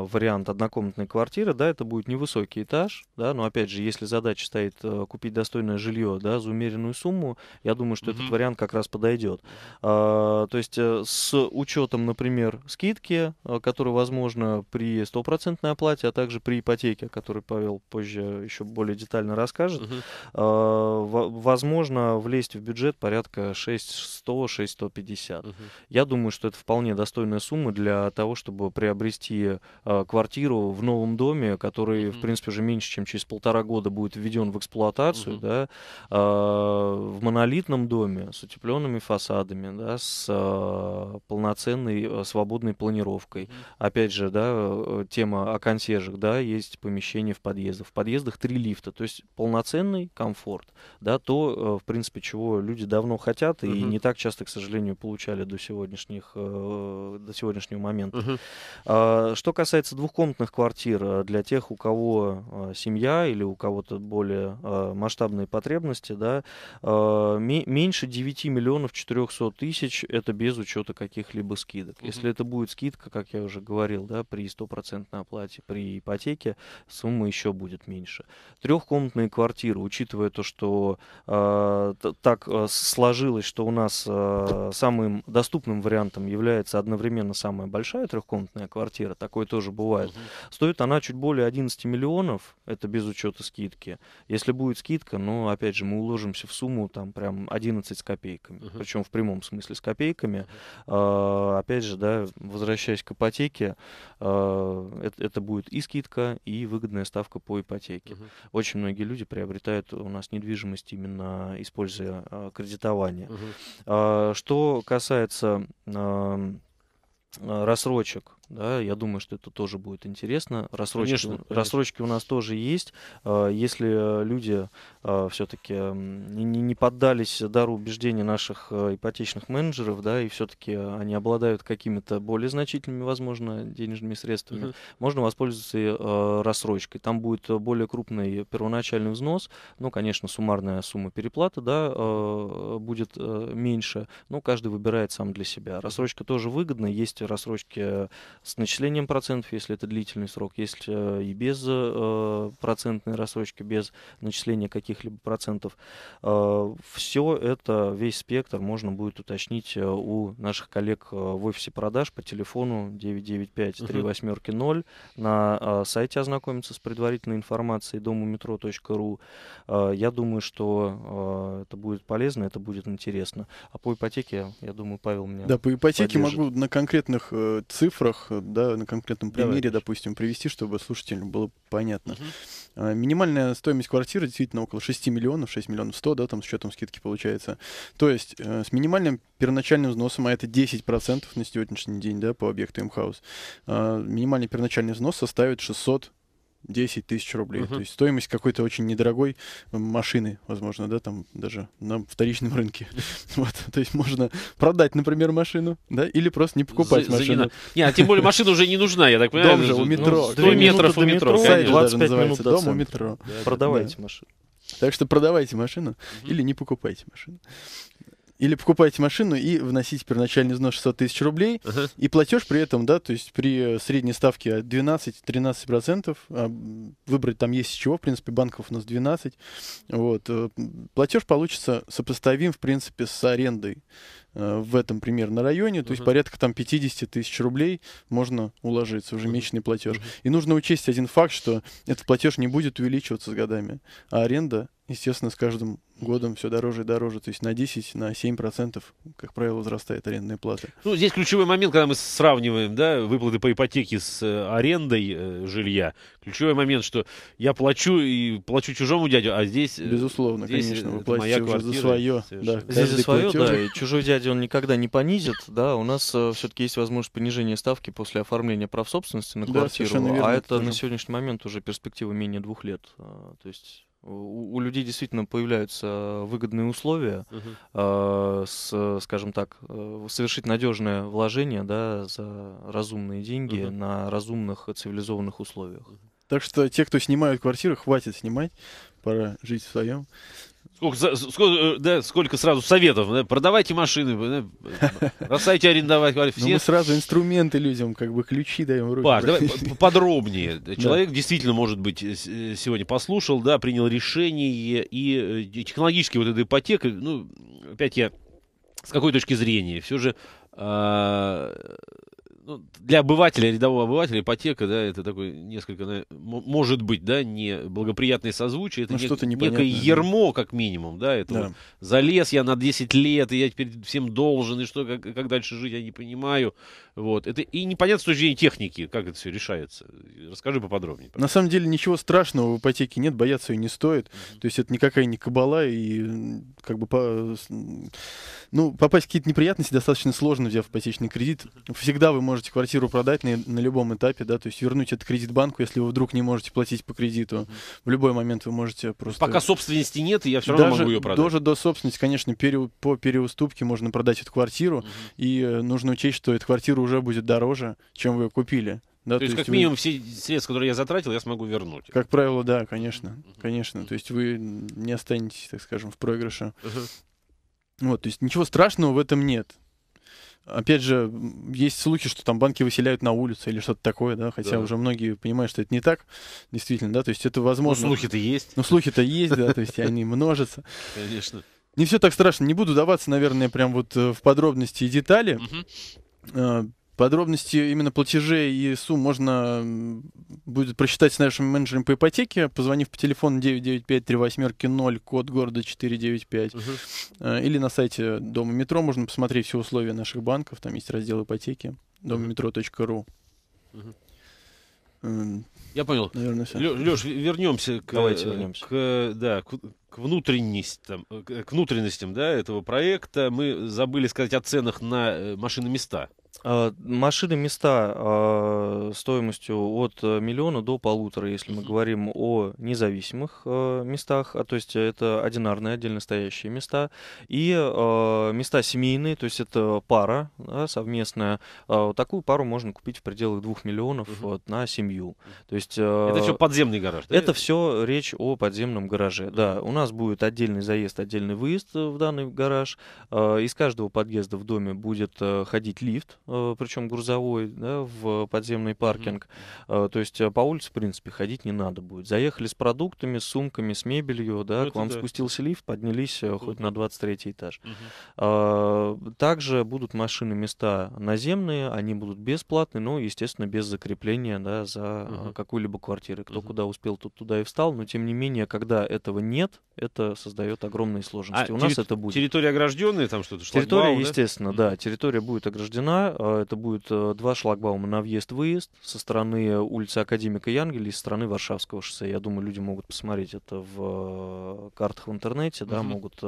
вариант однокомнатной квартиры, да, это будет невысокий этаж, да, но опять же, если задача стоит э, купить достойное жилье, да, за умеренную сумму, я думаю, что mm-hmm. этот вариант как раз подойдет. А, то есть э, с учетом, например, скидки, э, которые возможно при стопроцентной оплате, а также при ипотеке, о которой Павел позже еще более детально расскажет, mm-hmm. а, возможно влезть в бюджет порядка 600-650. Mm-hmm. Я думаю, что это вполне достойная сумма для того, чтобы приобрести квартиру в новом доме, доме, который, mm-hmm. в принципе, уже меньше, чем через полтора года будет введен в эксплуатацию, mm-hmm. да, э, в монолитном доме с утепленными фасадами, да, с э, полноценной а, свободной планировкой. Mm-hmm. Опять же, да, э, тема о консьержах, да, есть помещение в подъездах. В подъездах три лифта, то есть полноценный комфорт, да, то, э, в принципе, чего люди давно хотят mm-hmm. и не так часто, к сожалению, получали до сегодняшних, э, до сегодняшнего момента. Mm-hmm. Что касается двухкомнатных квартир для для тех, у кого а, семья или у кого-то более а, масштабные потребности, да, а, меньше 9 миллионов 400 тысяч это без учета каких-либо скидок. Угу. Если это будет скидка, как я уже говорил, да, при стопроцентной оплате, при ипотеке сумма еще будет меньше. Трехкомнатные квартиры, учитывая то, что э, так сложилось, что у нас э, самым доступным вариантом является одновременно самая большая трехкомнатная квартира, такое тоже бывает, угу. стоит она чуть больше более 11 миллионов, это без учета скидки. Если будет скидка, ну, опять же, мы уложимся в сумму там прям 11 с копейками. Uh-huh. Причем в прямом смысле с копейками. Uh-huh. Э, опять же, да, возвращаясь к ипотеке, э, а, это, это будет и скидка, и выгодная ставка по ипотеке. Uh-huh. Очень многие люди приобретают у нас недвижимость именно используя э, кредитование. Uh-huh. Э, что касается э, рассрочек, да, я думаю, что это тоже будет интересно. Рассрочки, конечно, конечно. рассрочки у нас тоже есть. А, если э, люди а, все-таки не, поддались дару убеждений наших э, ипотечных менеджеров, да, и все-таки э, они обладают какими-то более значительными, возможно, денежными средствами, угу. можно воспользоваться рассрочкой. Там будет более крупный первоначальный взнос. Ну, конечно, суммарная сумма переплаты, да, будет меньше. Но каждый выбирает сам для себя. Рассрочка тоже выгодна. Есть рассрочки с начислением процентов, если это длительный срок, если э, и без э, процентной рассрочки, без начисления каких-либо процентов. Э, Все это, весь спектр можно будет уточнить у наших коллег в офисе продаж по телефону 995-38-0 на сайте ознакомиться с предварительной информацией домуметро.ру. Я думаю, что это будет полезно, это будет интересно. А по ипотеке, я думаю, Павел мне. Да, по ипотеке поддержит. могу на конкретных цифрах Э, да, на конкретном примере, Давай, допустим, привести, чтобы слушателям было понятно. Угу. Минимальная стоимость квартиры действительно около 6 миллионов, 6 миллионов 100, да, там с учетом скидки получается. То есть э, с минимальным первоначальным взносом, а это 10% на сегодняшний день, да, по объекту Мхаус, минимальный первоначальный взнос составит 600 10 тысяч рублей. Uh-huh. То есть стоимость какой-то очень недорогой машины, возможно, да, там даже на вторичном рынке. вот, то есть можно продать, например, машину, да, или просто не покупать машину. Не, а тем более машина уже не нужна, я так понимаю. Дом же, ну, у ну, метро. Ну, 100 метров у метро, метро сайт 25 минут Дом у метро. Продавайте машину. Так что продавайте машину или не покупайте машину. Или покупаете машину и вносить первоначальный взнос 600 тысяч рублей, uh-huh. и платеж при этом, да, то есть при э, средней ставке 12-13%, а, выбрать там есть с чего, в принципе, банков у нас 12, вот, э, платеж получится сопоставим, в принципе, с арендой э, в этом примерно районе, uh-huh. то есть порядка там 50 тысяч рублей можно уложиться уже месячный uh платеж. Uh-huh. И нужно учесть один факт, что этот платеж не будет увеличиваться с годами, а аренда естественно, с каждым годом все дороже и дороже. То есть на 10, на 7%, как правило, возрастает арендная плата. Ну, здесь ключевой момент, когда мы сравниваем да, выплаты по ипотеке с э, арендой э, жилья. Ключевой момент, что я плачу и плачу чужому дядю, а здесь... Э, Безусловно, здесь конечно, э, вы платите уже квартира, за свое. Да, здесь за свое, платеж... да, и чужой дядя он никогда не понизит. Да, у нас э, все-таки есть возможность понижения ставки после оформления прав собственности на квартиру. Да, верно, а это, это на сегодняшний момент уже перспектива менее двух лет. То есть у, у людей действительно появляются выгодные условия, uh-huh. э, с, скажем так, э, совершить надежное вложение да, за разумные деньги uh-huh. на разумных цивилизованных условиях. Так что те, кто снимают квартиры, хватит снимать, пора жить в своем. Сколько, сколько, э, да, сколько сразу советов, да? продавайте машины, да? бросайте арендовать. Ну, все... Но мы сразу инструменты людям, как бы ключи даем в руки. Паш, давай подробнее. Человек да. действительно, может быть, э, э, сегодня послушал, да, принял решение, и технологически вот эта ипотека, ну, опять я, с какой точки зрения, все же а, ну, для обывателя, рядового обывателя, ипотека, да, это такой несколько, может быть, да, не благоприятное созвучие, это ну, нек- некое ермо, как минимум, да, это да. Вот, залез я на 10 лет, и я теперь всем должен, и что, как, как дальше жить, я не понимаю, вот, это и непонятно с точки зрения техники, как это все решается, расскажи поподробнее. Пожалуйста. На самом деле ничего страшного в ипотеке нет, бояться ее не стоит, mm-hmm. то есть это никакая не кабала, и как бы, по, ну, попасть в какие-то неприятности достаточно сложно, взяв ипотечный кредит, всегда вы можете можете квартиру продать на, на любом этапе, да, то есть вернуть этот кредит банку, если вы вдруг не можете платить по кредиту. В любой момент вы можете просто... Пока собственности нет, я все равно даже, могу ее продать. Даже до собственности, конечно, пере, по переуступке можно продать эту квартиру, угу. и э, нужно учесть, что эта квартира уже будет дороже, чем вы ее купили. Да, то, то есть, как вы... минимум, все средства, которые я затратил, я смогу вернуть. Как правило, да, конечно. Uh-huh. Конечно. То есть вы не останетесь, так скажем, в проигрыше. Uh-huh. Вот, то есть ничего страшного в этом нет. Опять же, есть слухи, что там банки выселяют на улицу или что-то такое, да, хотя да. уже многие понимают, что это не так, действительно, да, то есть это ну, возможно. Ну, слухи-то есть. Ну, слухи-то есть, да, то есть они множатся. Конечно. Не все так страшно, не буду даваться, наверное, прям вот э, в подробности и детали. Подробности именно платежей и сумм можно будет просчитать с нашим менеджером по ипотеке, позвонив по телефону 995-38-0, код города 495. Угу. Э, или на сайте Дома метро можно посмотреть все условия наших банков. Там есть раздел ипотеки домметро.ру. Угу. Эм, Я понял. Наверное, все. Леш, вернемся к, Давайте вернемся. к, да, к, к, внутренностям, э, к внутренностям да, этого проекта. Мы забыли сказать о ценах на э, машины места. А, машины места а, стоимостью от э, миллиона до полутора, если мы говорим о независимых э, местах, а, то есть это одинарные, отдельно стоящие места, и места семейные, то есть это пара да, совместная. Такую пару можно купить в пределах двух миллионов угу. вот, на семью. То есть, это все подземный гараж, да? Это все речь о подземном гараже, да. У нас будет отдельный заезд, отдельный выезд э, в данный гараж. Из каждого подъезда в доме будет ходить лифт, Э, причем грузовой, да, в подземный паркинг. Mm-hmm. То есть э, по улице, в принципе, ходить не надо будет. Заехали с продуктами, с сумками, с мебелью, да, ну, к вам да. спустился лифт, поднялись mm-hmm. хоть на 23 этаж. Mm-hmm. Также будут машины места наземные, они будут бесплатные, но, естественно, без закрепления, да, за mm-hmm. какую-либо квартиру. Кто mm-hmm. куда успел, тот туда и встал, но, тем не менее, когда этого нет, это создает огромные сложности. А У нас это будет. Территория огражденная, там что-то? Территория, естественно, да, территория будет ограждена, Э, это будет э, два шлагбаума на въезд-выезд со стороны э, улицы Академика Янгеля и со стороны Варшавского шоссе. Я думаю, люди могут посмотреть это в картах в интернете, да, угу. могут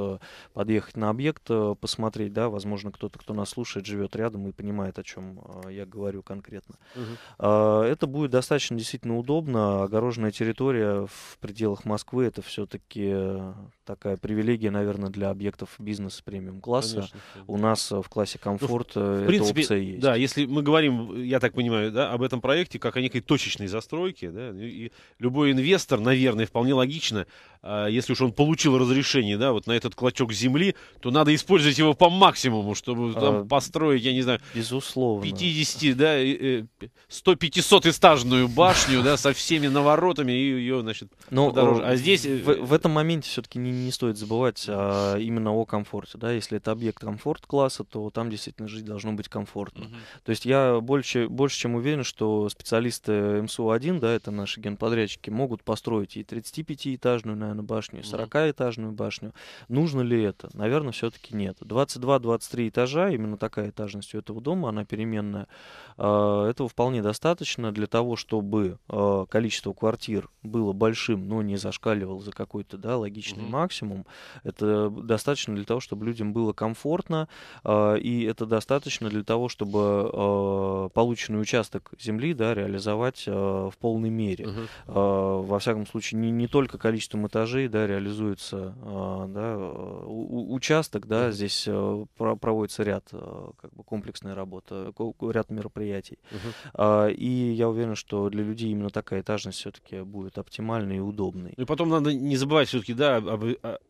подъехать на объект, посмотреть, да, возможно, кто-то, кто нас слушает, живет рядом и понимает, о чем я говорю конкретно. Угу. Это будет достаточно действительно удобно. Огороженная территория в пределах Москвы это все-таки такая привилегия, наверное, для объектов бизнеса премиум-класса. У нас в классе комфорт ну, в, принципе, опция есть. Да, если мы говорим, я так понимаю, да, об этом проекте как о некой точечной застройке, да, и любой инвестор, наверное, вполне логично, а, если уж он получил разрешение, да, вот на этот клочок земли, то надо использовать его по максимуму, чтобы а, построить, я не знаю, безусловно. 50, да, 100-500 э, этажную башню, да, со всеми наворотами и ее, значит, Но, ну, подороже. Э, а здесь... Э, в, в этом моменте все-таки не, не стоит забывать а, именно о комфорте, да, если это объект комфорт-класса, то там действительно жить должно быть комфортно комфортно. Угу. То есть я больше, больше чем уверен, что специалисты МСУ-1, да, это наши генподрядчики, могут построить и 35-этажную, наверное, башню, и 40-этажную башню. Нужно ли это? Наверное, все-таки нет. 22-23 этажа, именно такая этажность у этого дома, она переменная. А, этого вполне достаточно для того, чтобы а, количество квартир было большим, но не зашкаливало за какой-то да, логичный угу. максимум. Это достаточно для того, чтобы людям было комфортно, а, и это достаточно для того, чтобы чтобы э, полученный участок земли да, реализовать э, в полной мере. Угу. Э, во всяком случае, не, не только количеством этажей да, реализуется э, да, э, у, участок, да, угу. здесь э, про, проводится ряд э, как бы комплексной работы ряд мероприятий. Угу. Э, и я уверен, что для людей именно такая этажность все-таки будет оптимальной и удобной. Ну и потом надо не забывать все-таки да, об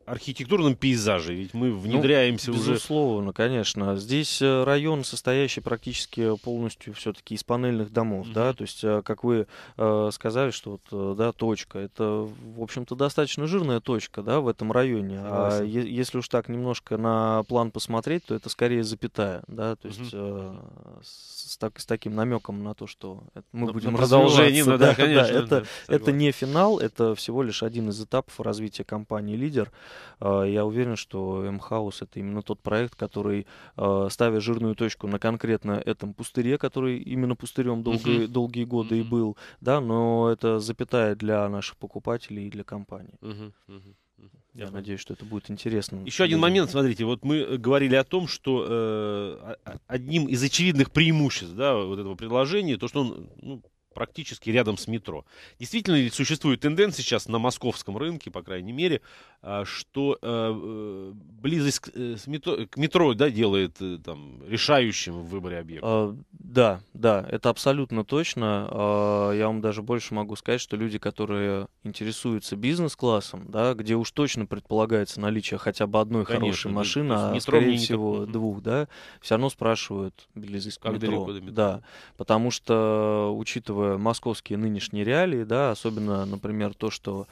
архитектурном пейзаже, ведь мы ну, внедряемся ну, безусловно, уже. Безусловно, конечно. Здесь э, район, состоящий состоящий практически полностью все-таки из панельных домов, mm-hmm. да, то есть, э, как вы э, сказали, что вот, э, да, точка, это, в общем-то, достаточно жирная точка, да, в этом районе, а Согласен. а е- если уж так немножко на план посмотреть, то это скорее запятая, да, то есть, э, с, так, с таким намеком на то, что это, мы ну, будем продолжение, да, да, конечно, да, это, да, это не финал, это всего лишь один из этапов развития компании «Лидер», э, я уверен, что м это именно тот проект, который, э, ставя жирную точку на конкретный конкретно этом пустыре, который именно пустырем долгие, угу. долгие годы угу. и был, да, но это запятая для наших покупателей и для компании. Угу. Угу. Я Ясно. надеюсь, что это будет интересно. Еще один момент, смотрите, вот мы говорили о том, что э, одним из очевидных преимуществ да, вот этого предложения, то, что он ну, практически рядом с метро. Действительно ли существует тенденция сейчас на московском рынке, по крайней мере, а, что э, э, близость к э, метро, к метро да, делает там, решающим в выборе объекта? А, да, да, это абсолютно точно. А, я вам даже больше могу сказать, что люди, которые интересуются бизнес-классом, да, где уж точно предполагается наличие хотя бы одной Конечно, хорошей машины, а метро скорее всего двух, да, все равно спрашивают близость к метро. Далеко до метро. Да, потому что, учитывая московские нынешние реалии, да, особенно, например, то, что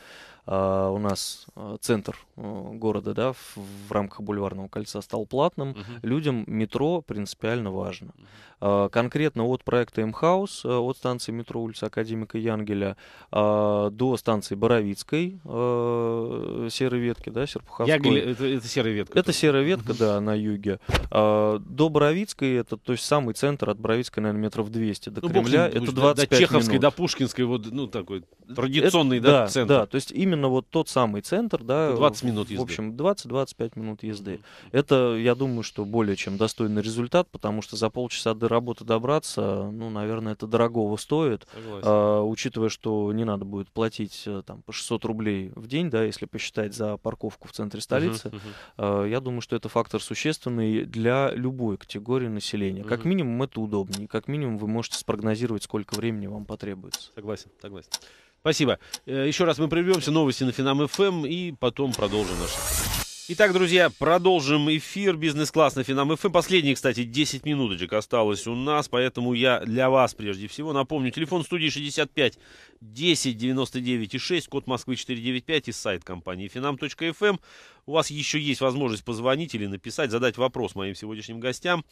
а, у нас а, центр а, города, да, в, в рамках бульварного кольца стал платным, Uh-huh. людям метро принципиально важно. Uh, конкретно от проекта М-хаус, от станции метро улица Академика Янгеля до станции Боровицкой, серой ветки, да, Серпуховской. Ягель, это, это серая ветка. Это серая ветка, uh-huh. да, на юге. До Боровицкой, это то есть самый центр от Боровицкой, наверное, метров 200 до ну, Кремля, бог, это 25 До Чеховской, минут. до Пушкинской, вот, ну, такой традиционный, это, да, да, центр. Да, то есть именно именно вот тот самый центр, да. 20 ну, минут езды. В общем, 20-25 минут езды. Mm -hmm. Это, я думаю, что более чем достойный результат, потому что за полчаса до работы добраться, ну, наверное, это дорогого стоит. Согласен. А, учитывая, что не надо будет платить э, там по 600 рублей в день, да, если посчитать за парковку в центре столицы, uh-huh, А, я думаю, что это фактор существенный для любой категории населения. Uh-huh. Как минимум это удобнее, как минимум вы можете спрогнозировать, сколько времени вам потребуется. Согласен, согласен. Спасибо. Э, еще раз мы прервемся. Новости на Финам ФМ эм и потом продолжим наш. Итак, друзья, продолжим эфир «Бизнес-класс» на Финам ФМ. Эм. Последние, кстати, 10 минуточек осталось у нас, поэтому я для вас прежде всего напомню. Телефон студии 65 10 99 и 6, код Москвы 495 и сайт компании finam.fm. Эм. У вас еще есть возможность позвонить или написать, задать вопрос моим сегодняшним гостям.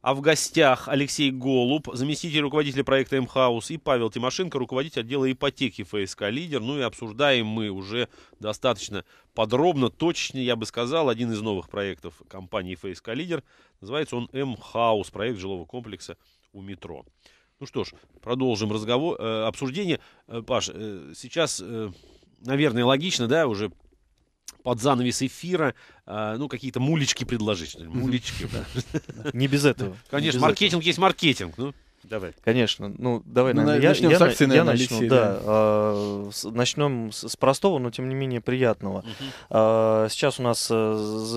А в гостях Алексей Голуб, заместитель руководителя проекта «Мхаус», и Павел Тимошенко, руководитель отдела ипотеки ФСК «Лидер». Ну и обсуждаем мы уже достаточно подробно, точнее, я бы сказал, один из новых проектов компании ФСК «Лидер». Называется он «Мхаус», проект жилого комплекса у метро. Ну что ж, продолжим разговор, э, обсуждение. Э, Паш, э, сейчас, э, наверное, логично, да, уже под занавес эфира, э, ну, какие-то мулечки предложить. Мулечки, Не без этого. Конечно, маркетинг есть маркетинг. Ну. Давай. Конечно. Ну, давай, ну, наверное, начнем я, с акций, я, наверное, я начну, Алексей, да. да. А, с, начнем с, с простого, но тем не менее приятного. Угу. А, сейчас у нас а,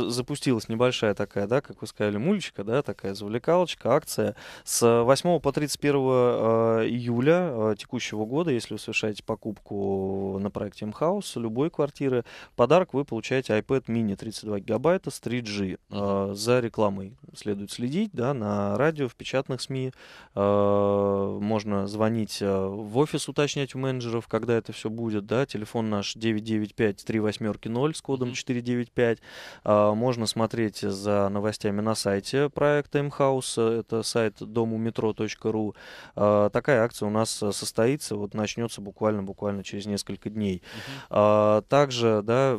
запустилась небольшая такая, да, как вы сказали, мульчика, да, такая завлекалочка, акция. С 8 по 31 а, июля а, текущего года, если вы совершаете покупку на проекте МХаус любой квартиры, подарок вы получаете iPad mini 32 гигабайта с 3G. Угу. А, за рекламой следует следить, да, на радио, в печатных СМИ. А, Э, можно звонить э, в офис, уточнять у менеджеров, когда это все будет, да, телефон наш 995-38-0 с кодом 495, э, можно смотреть за новостями на сайте проекта Мхаус, это сайт домуметро.ру, такая акция у нас состоится, вот начнется буквально-буквально через несколько дней. Также, да,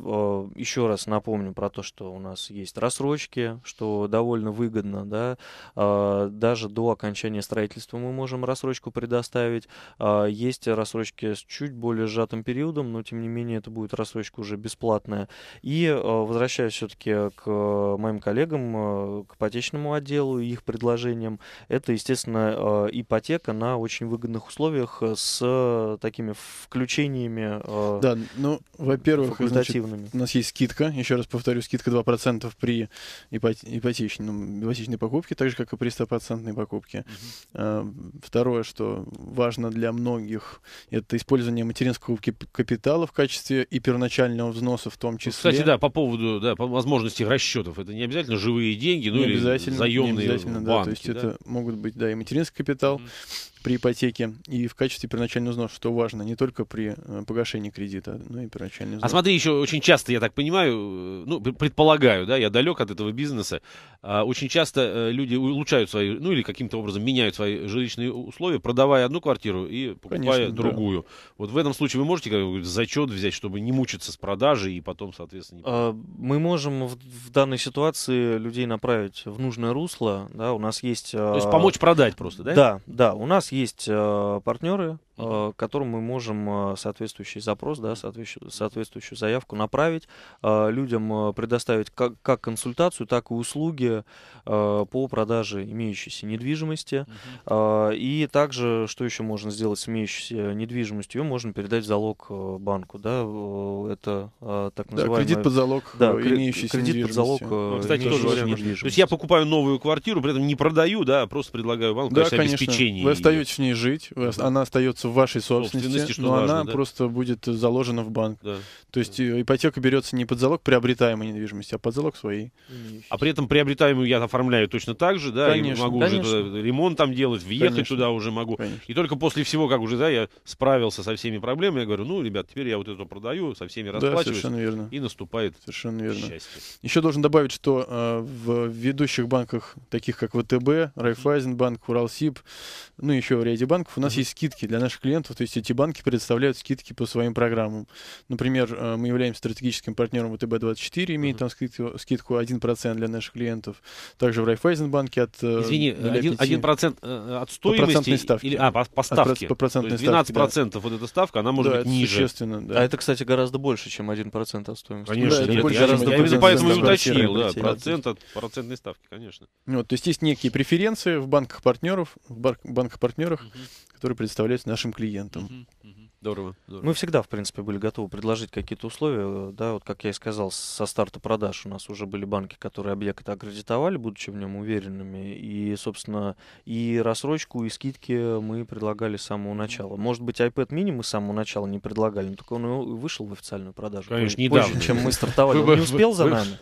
еще раз напомню про то, что у нас есть рассрочки, что довольно выгодно, да, даже до окончания строительства правительства мы можем рассрочку предоставить. А, есть рассрочки с чуть более сжатым периодом, но тем не менее это будет рассрочка уже бесплатная. И а, возвращаясь все-таки к моим коллегам, а, к ипотечному отделу и их предложениям, это, естественно, ипотека на очень выгодных условиях с такими включениями Да, ну, во-первых, у нас есть скидка, еще раз повторю, скидка 2% при ипотечном, ипотечной покупке, так же, как и при 100% покупке. Mm-hmm. Второе, что важно для многих, это использование материнского капитала в качестве и первоначального взноса в том числе. Кстати, да, по поводу да, по возможности расчетов. Это не обязательно живые деньги, ну не или заемные не обязательно, банки, да, то есть да? это могут быть, да, и материнский капитал. Mm-hmm при ипотеке и в качестве первоначального взноса, что важно не только при э, погашении кредита, но и первоначальный а взнос. А смотри, еще очень часто, я так понимаю, э, ну, предполагаю, да, я далек от этого бизнеса, а очень часто э, люди улучшают свои, ну, или каким-то образом меняют свои жилищные условия, продавая одну квартиру и покупая Конечно, другую. Да. Вот в этом случае вы можете как зачет взять, чтобы не мучиться с продажей и потом, соответственно... Не... А, мы можем в, в данной ситуации людей направить в нужное русло, да, у нас есть... То есть помочь продать просто, да? Да, да, у нас нас есть э, партнеры, Э, к которому мы можем э, соответствующий запрос, да, соответствующую, соответствующую заявку направить, э, людям предоставить как, как консультацию, так и услуги по продаже имеющейся недвижимости. Uh-huh. И также, что еще можно сделать с имеющейся недвижимостью, ее можно передать в залог банку. Да? Это так называемый... Да, кредит под залог да, имеющейся кредит под залог ну, кстати, тоже недвижимости. То есть я покупаю новую квартиру, при этом не продаю, да, а просто предлагаю банку да, конечно. обеспечение. Вы остаетесь в ней жить, она остается остается в вашей собственности, собственности что но важно, она да? просто будет заложена в банк. Да. То есть да. Э, ипотека берется не под залог приобретаемой недвижимости, а под залог своей. А при этом приобретаемую я оформляю точно так же, да, конечно, и могу конечно. уже туда, ремонт там делать, въехать конечно. туда уже могу. Конечно. И только после всего, как уже, да, я справился со всеми проблемами, я говорю, ну, ребят, теперь я вот это продаю, со всеми расплачиваюсь. Да, совершенно верно. И наступает совершенно верно. счастье. Еще должен добавить, что э, в ведущих банках, таких как ВТБ, Райфайзенбанк, Уралсиб, ну, еще в ряде банков, у нас mm-hmm. есть скидки для наших наших клиентов, то есть эти банки предоставляют скидки по своим программам. Например, э, мы являемся стратегическим партнером ВТБ-24, имеет mm-hmm. там скидку, скидку 1% для наших клиентов. Также в Райфайзенбанке от... Э, Извини, 1%, 1% э, от стоимости? По процентной ставке. Или, а, по, по ставке. От, по процентной 12% ставке, да. вот эта ставка, она может да, быть ниже. Существенно, да. А это, кстати, гораздо больше, чем 1% от стоимости. Конечно, да, это больше, я, гораздо, я именно поэтому и уточнил, да, процент от процентной ставки, конечно. Вот, то есть есть некие преференции в банках-партнеров, в банках-партнерах, которые представляются нашим клиентам. Угу, Здорово, здорово. Мы всегда, в принципе, были готовы предложить какие-то условия. Да, вот как я и сказал, со старта продаж у нас уже были банки, которые объект аккредитовали, будучи в нем уверенными. И, собственно, и рассрочку, и скидки мы предлагали с самого начала. Может быть, iPad mini мы с самого начала не предлагали, но только он вышел в официальную продажу. Конечно, позже, недавно. чем мы стартовали. Он не успел за нами.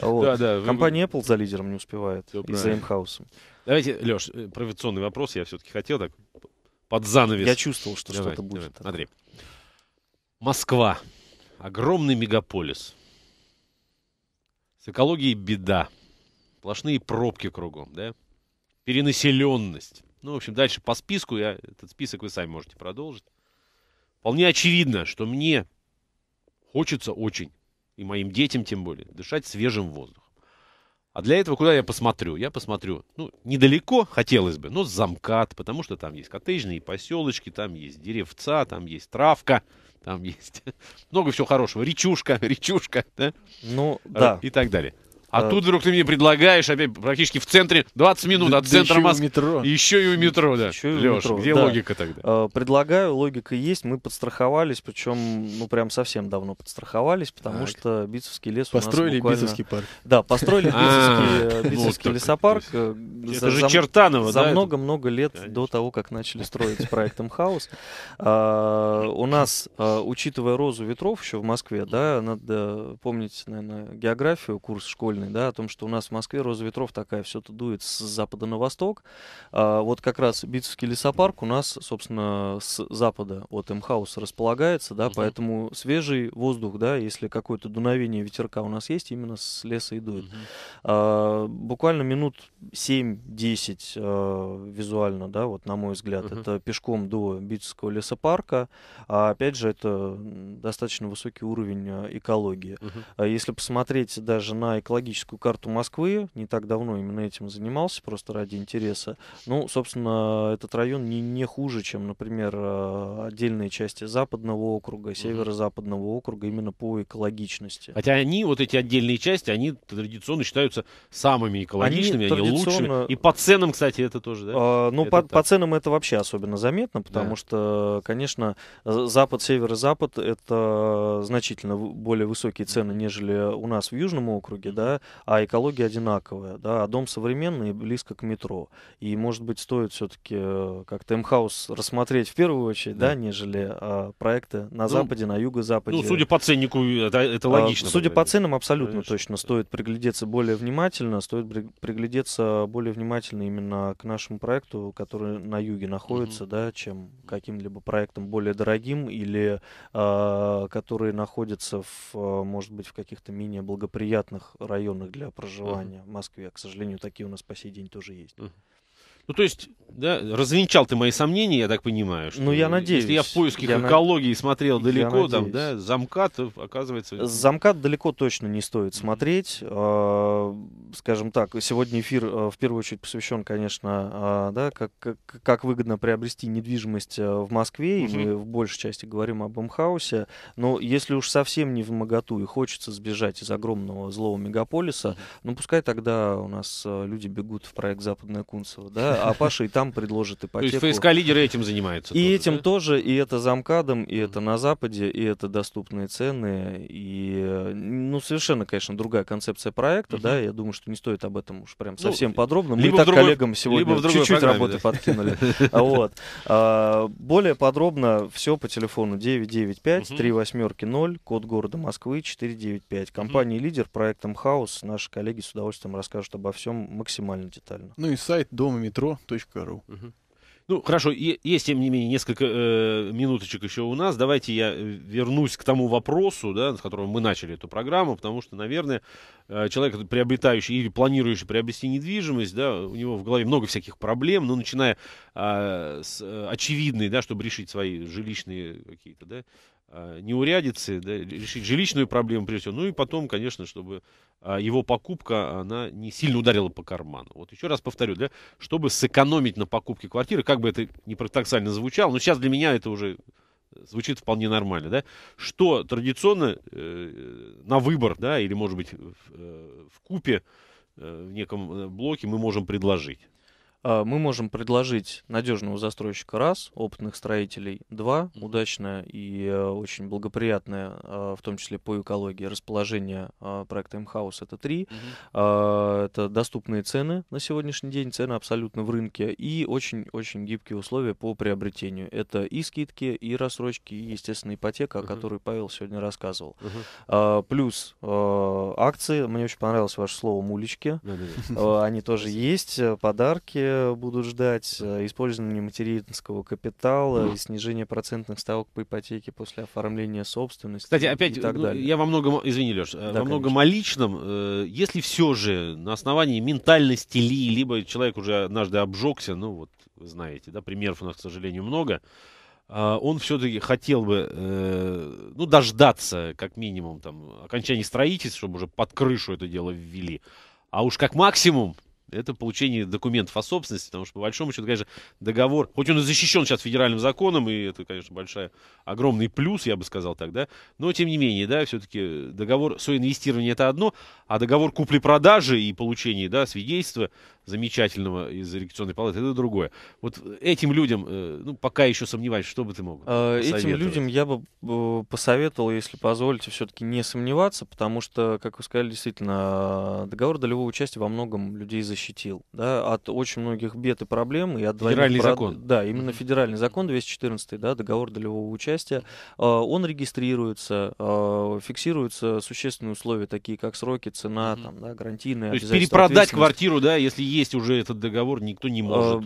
Компания Apple за лидером не успевает. И за имхаусом. Давайте, Леш, э, провокационный вопрос я все-таки хотел так под занавес. Я чувствовал, что что-то будет. Смотри. Москва. Огромный мегаполис. С экологией беда. Сплошные пробки кругом, да? Перенаселенность. Ну, в общем, дальше по списку, я, этот список вы сами можете продолжить. Вполне очевидно, что мне хочется очень, и моим детям тем более, дышать свежим воздухом. А для этого куда я посмотрю? Я посмотрю, ну, недалеко, хотелось бы, но замкат, потому что там есть коттеджные поселочки, там есть деревца, там есть травка, там есть много всего хорошего. Речушка, речушка, да? Ну, э, да. И так далее. А, а тут вдруг ты мне предлагаешь опять практически в центре 20 минут да, от центра да Москвы. Метро. Еще и у метро, да. Еще Леш, метро, где да. логика тогда? А, предлагаю, логика есть. Мы подстраховались, причем, ну, прям совсем давно подстраховались, потому так. что Бицевский лес Построили буквально... Бицевский парк. Да, построили а, Бицевский э, лесопарк. Э, это же Чертаново, За много-много лет до того, как начали строить проект Мхаус. А, у нас, учитывая розу ветров еще в Москве, да, надо помнить, наверное, географию, курс школьный, данные, да, о том, что у нас в Москве роза ветров такая, все это дует с запада на восток. А, вот как раз Битцевский лесопарк у нас, собственно, с запада от Мхауса располагается, да, угу. поэтому свежий воздух, да, если какое-то дуновение ветерка у нас есть, именно с леса и дует. Угу. А, буквально минут 7-10 а, визуально, да, вот на мой взгляд, угу. это пешком до Битцевского лесопарка. А, опять же, это достаточно высокий уровень а, экологии. Угу. А, если посмотреть даже на экологию туристическую карту Москвы. Не так давно именно этим занимался, просто ради интереса. Ну, собственно, этот район не, не хуже, чем, например, э, отдельные части Западного округа, Северо-Западного округа, именно по экологичности. Хотя они, вот эти отдельные части, они традиционно считаются самыми экологичными, они, они традиционно... лучшими. И по ценам, кстати, это тоже, да? А, ну, это по, по ценам это вообще особенно заметно, потому да. что, конечно, Запад, Северо-Запад — это э, значительно более высокие цены, нежели у нас в Южном округе, да, а экология одинаковая, да, а дом современный и близко к метро. И, может быть, стоит все-таки э, как-то Мхаус рассмотреть в первую очередь, да, да нежели а, проекты на ну, Западе, на Юго-Западе. Ну, судя по ценнику, это, это а, логично. А, судя по ценам, абсолютно Конечно. точно. Стоит приглядеться более внимательно, стоит приглядеться более внимательно именно к нашему проекту, который на юге находится, угу. да, чем каким-либо проектом более дорогим или а, который находится, в, э, может быть, в каких-то менее благоприятных районах отведенных для проживания uh-huh. в Москве. А, к сожалению, такие у нас по сей день тоже есть. Uh-huh. Ну, то есть, да, развенчал ты мои сомнения, я так понимаю. Что ну, я надеюсь. Если я в поисках я экологии на... смотрел далеко, там, да, замка, то оказывается... Замкат далеко точно не стоит смотреть. А, скажем так, сегодня эфир э, в первую очередь посвящен, конечно, а, да, как, как, как выгодно приобрести недвижимость э, в Москве, и мы в большей части говорим об Мхаусе. Но если уж совсем не в моготу и хочется сбежать из огромного злого мегаполиса, ну, пускай тогда у нас э, люди бегут в проект Западная Кунцево, да, а Паша и там предложит ипотеку. То есть ФСК-лидеры этим занимаются. И тоже, этим да? тоже, и это за МКАДом, и это на Западе, и это доступные цены, и, ну, совершенно, конечно, другая концепция проекта, угу. да, я думаю, что не стоит об этом уж прям ну, совсем ну, подробно. Мы так другой, коллегам сегодня чуть-чуть работы да. подкинули. А, вот. А, более подробно все по телефону 995 3 восьмерки 0, код города Москвы 495. Компания «Лидер», Проектом «Хаус». Наши коллеги с удовольствием расскажут обо всем максимально детально. Ну и сайт «Дома метро» metro.ru. Угу. Ну, хорошо, есть, тем не менее, несколько э, минуточек еще у нас. Давайте я э, вернусь к тому вопросу, да, с которого мы начали эту программу, потому что, наверное, э, человек, приобретающий или планирующий приобрести недвижимость, да, у него в голове много всяких проблем, но ну, начиная э, с э, очевидной, да, чтобы решить свои жилищные какие-то, да, Э, неурядицы, да, решить жилищную проблему прежде всего. Ну и потом, конечно, чтобы а, его покупка, она не сильно ударила по карману. Вот еще раз повторю, да, чтобы сэкономить на покупке квартиры, как бы это не парадоксально звучало, но сейчас для меня это уже звучит вполне нормально, да, что традиционно э, на выбор, да, или, может быть, в, э, в купе, э, в неком э, блоке мы можем предложить. А, мы можем предложить надежного застройщика раз, опытных строителей два, удачное и э, очень благоприятное, а, в том числе по экологии, расположение а, проекта Мхаус это три. Это доступные цены на сегодняшний день, цены абсолютно в рынке и очень-очень гибкие условия по приобретению. Это и скидки, и рассрочки, и, естественно, ипотека, о которой Павел сегодня рассказывал. Плюс акции, мне очень понравилось ваше слово мулечки, они тоже есть, э, подарки будут ждать, э, использование материнского капитала, и снижение процентных ставок по ипотеке после оформления собственности. Кстати, опять, ну, я во многом, извини, Леш, э, да, во конечно. многом о личном. Э, если все же на основании ментальности ли, либо человек уже однажды обжегся, ну вот, вы знаете, да, примеров у нас, к сожалению, много, а, он все-таки хотел бы, ну, дождаться, как минимум, там, окончания строительства, чтобы уже под крышу это дело ввели. А уж как максимум, это получение документов о собственности, потому что, по большому счету, конечно, договор, хоть он и защищен сейчас федеральным законом, и это, конечно, большая, огромный плюс, я бы сказал так, да, но, тем не менее, да, все-таки договор соинвестирования это одно, а договор купли-продажи и получения, да, свидетельства замечательного из рекреационной палаты, это другое. Вот этим людям, э, ну, пока еще сомневаюсь, что бы ты мог а, Этим людям я бы посоветовал, если позволите, все-таки не сомневаться, потому что, как вы сказали, действительно, договор долевого участия во многом людей за защитил да, от очень многих бед и проблем. И от федеральный прод... закон. Да, именно федеральный закон 214, да, договор долевого участия. А, он регистрируется, а, фиксируются существенные условия, такие как сроки, цена, mm-hmm. там, да, гарантийные То есть перепродать квартиру, да, если есть уже этот договор, никто не а, может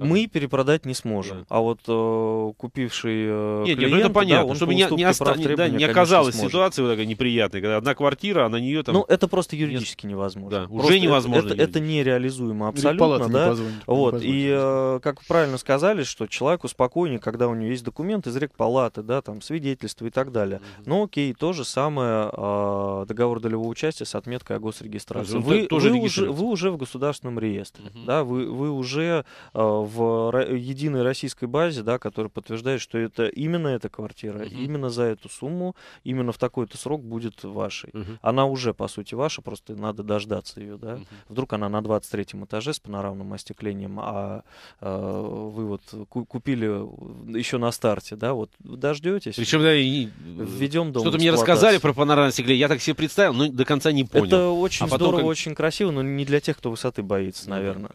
так. мы перепродать не сможем. Да. А вот э, купивший э, нет, клиент, нет, ну это понятно, да, он чтобы не, не, оста... да, не оказалась ситуация вот такая неприятная, когда одна квартира, а на нее там... Ну, это просто юридически нет. невозможно. Да, уже невозможно. Это, это, это нереализуемо абсолютно, да. Не позвонит, вот, не и, э, как правильно сказали, что человеку спокойнее, когда у него есть документ из палаты, да, там, свидетельство и так далее. Mm-hmm. Но ну, окей, то же самое э, договор долевого участия с отметкой о госрегистрации. Вы, вы, тоже вы, уже, вы уже в государственном реестре, mm-hmm. да, вы, вы уже э, в единой российской базе, да, которая подтверждает, что это именно эта квартира, угу. именно за эту сумму, именно в такой-то срок будет вашей. Угу. Она уже, по сути, ваша, просто надо дождаться ее. Да? Угу. Вдруг она на 23 этаже с панорамным остеклением, а э, вы вот купили еще на старте, да, вот дождетесь. Причем, да, и... введем дом Что-то мне рассказали про панорамное остекление, я так себе представил, но до конца не понял. Это очень а здорово, как... очень красиво, но не для тех, кто высоты боится, ну наверное.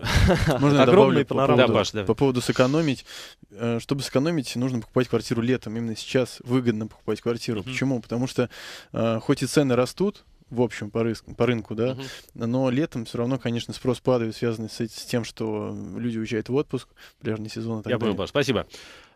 Огромные панорамные Паш, давай. по поводу сэкономить. Э, чтобы сэкономить, нужно покупать квартиру летом. Именно сейчас выгодно покупать квартиру. Mm-hmm. Почему? Потому что э, хоть и цены растут, в общем, по, рыс- по рынку, да, uh-huh. но летом все равно, конечно, спрос падает, связанный с, с тем, что люди уезжают в отпуск, пляжный сезон и так Я далее. понял, Паш, спасибо.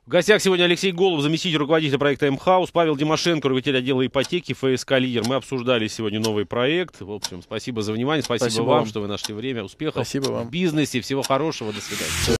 В гостях сегодня Алексей Голов, заместитель руководителя проекта «М-хаус», Павел Димашенко, руководитель отдела ипотеки ФСК «Лидер». Мы обсуждали сегодня новый проект. В общем, спасибо за внимание, спасибо, спасибо вам, вам, что вы нашли время. Успехов спасибо вам. в бизнесе, всего хорошего, до свидания.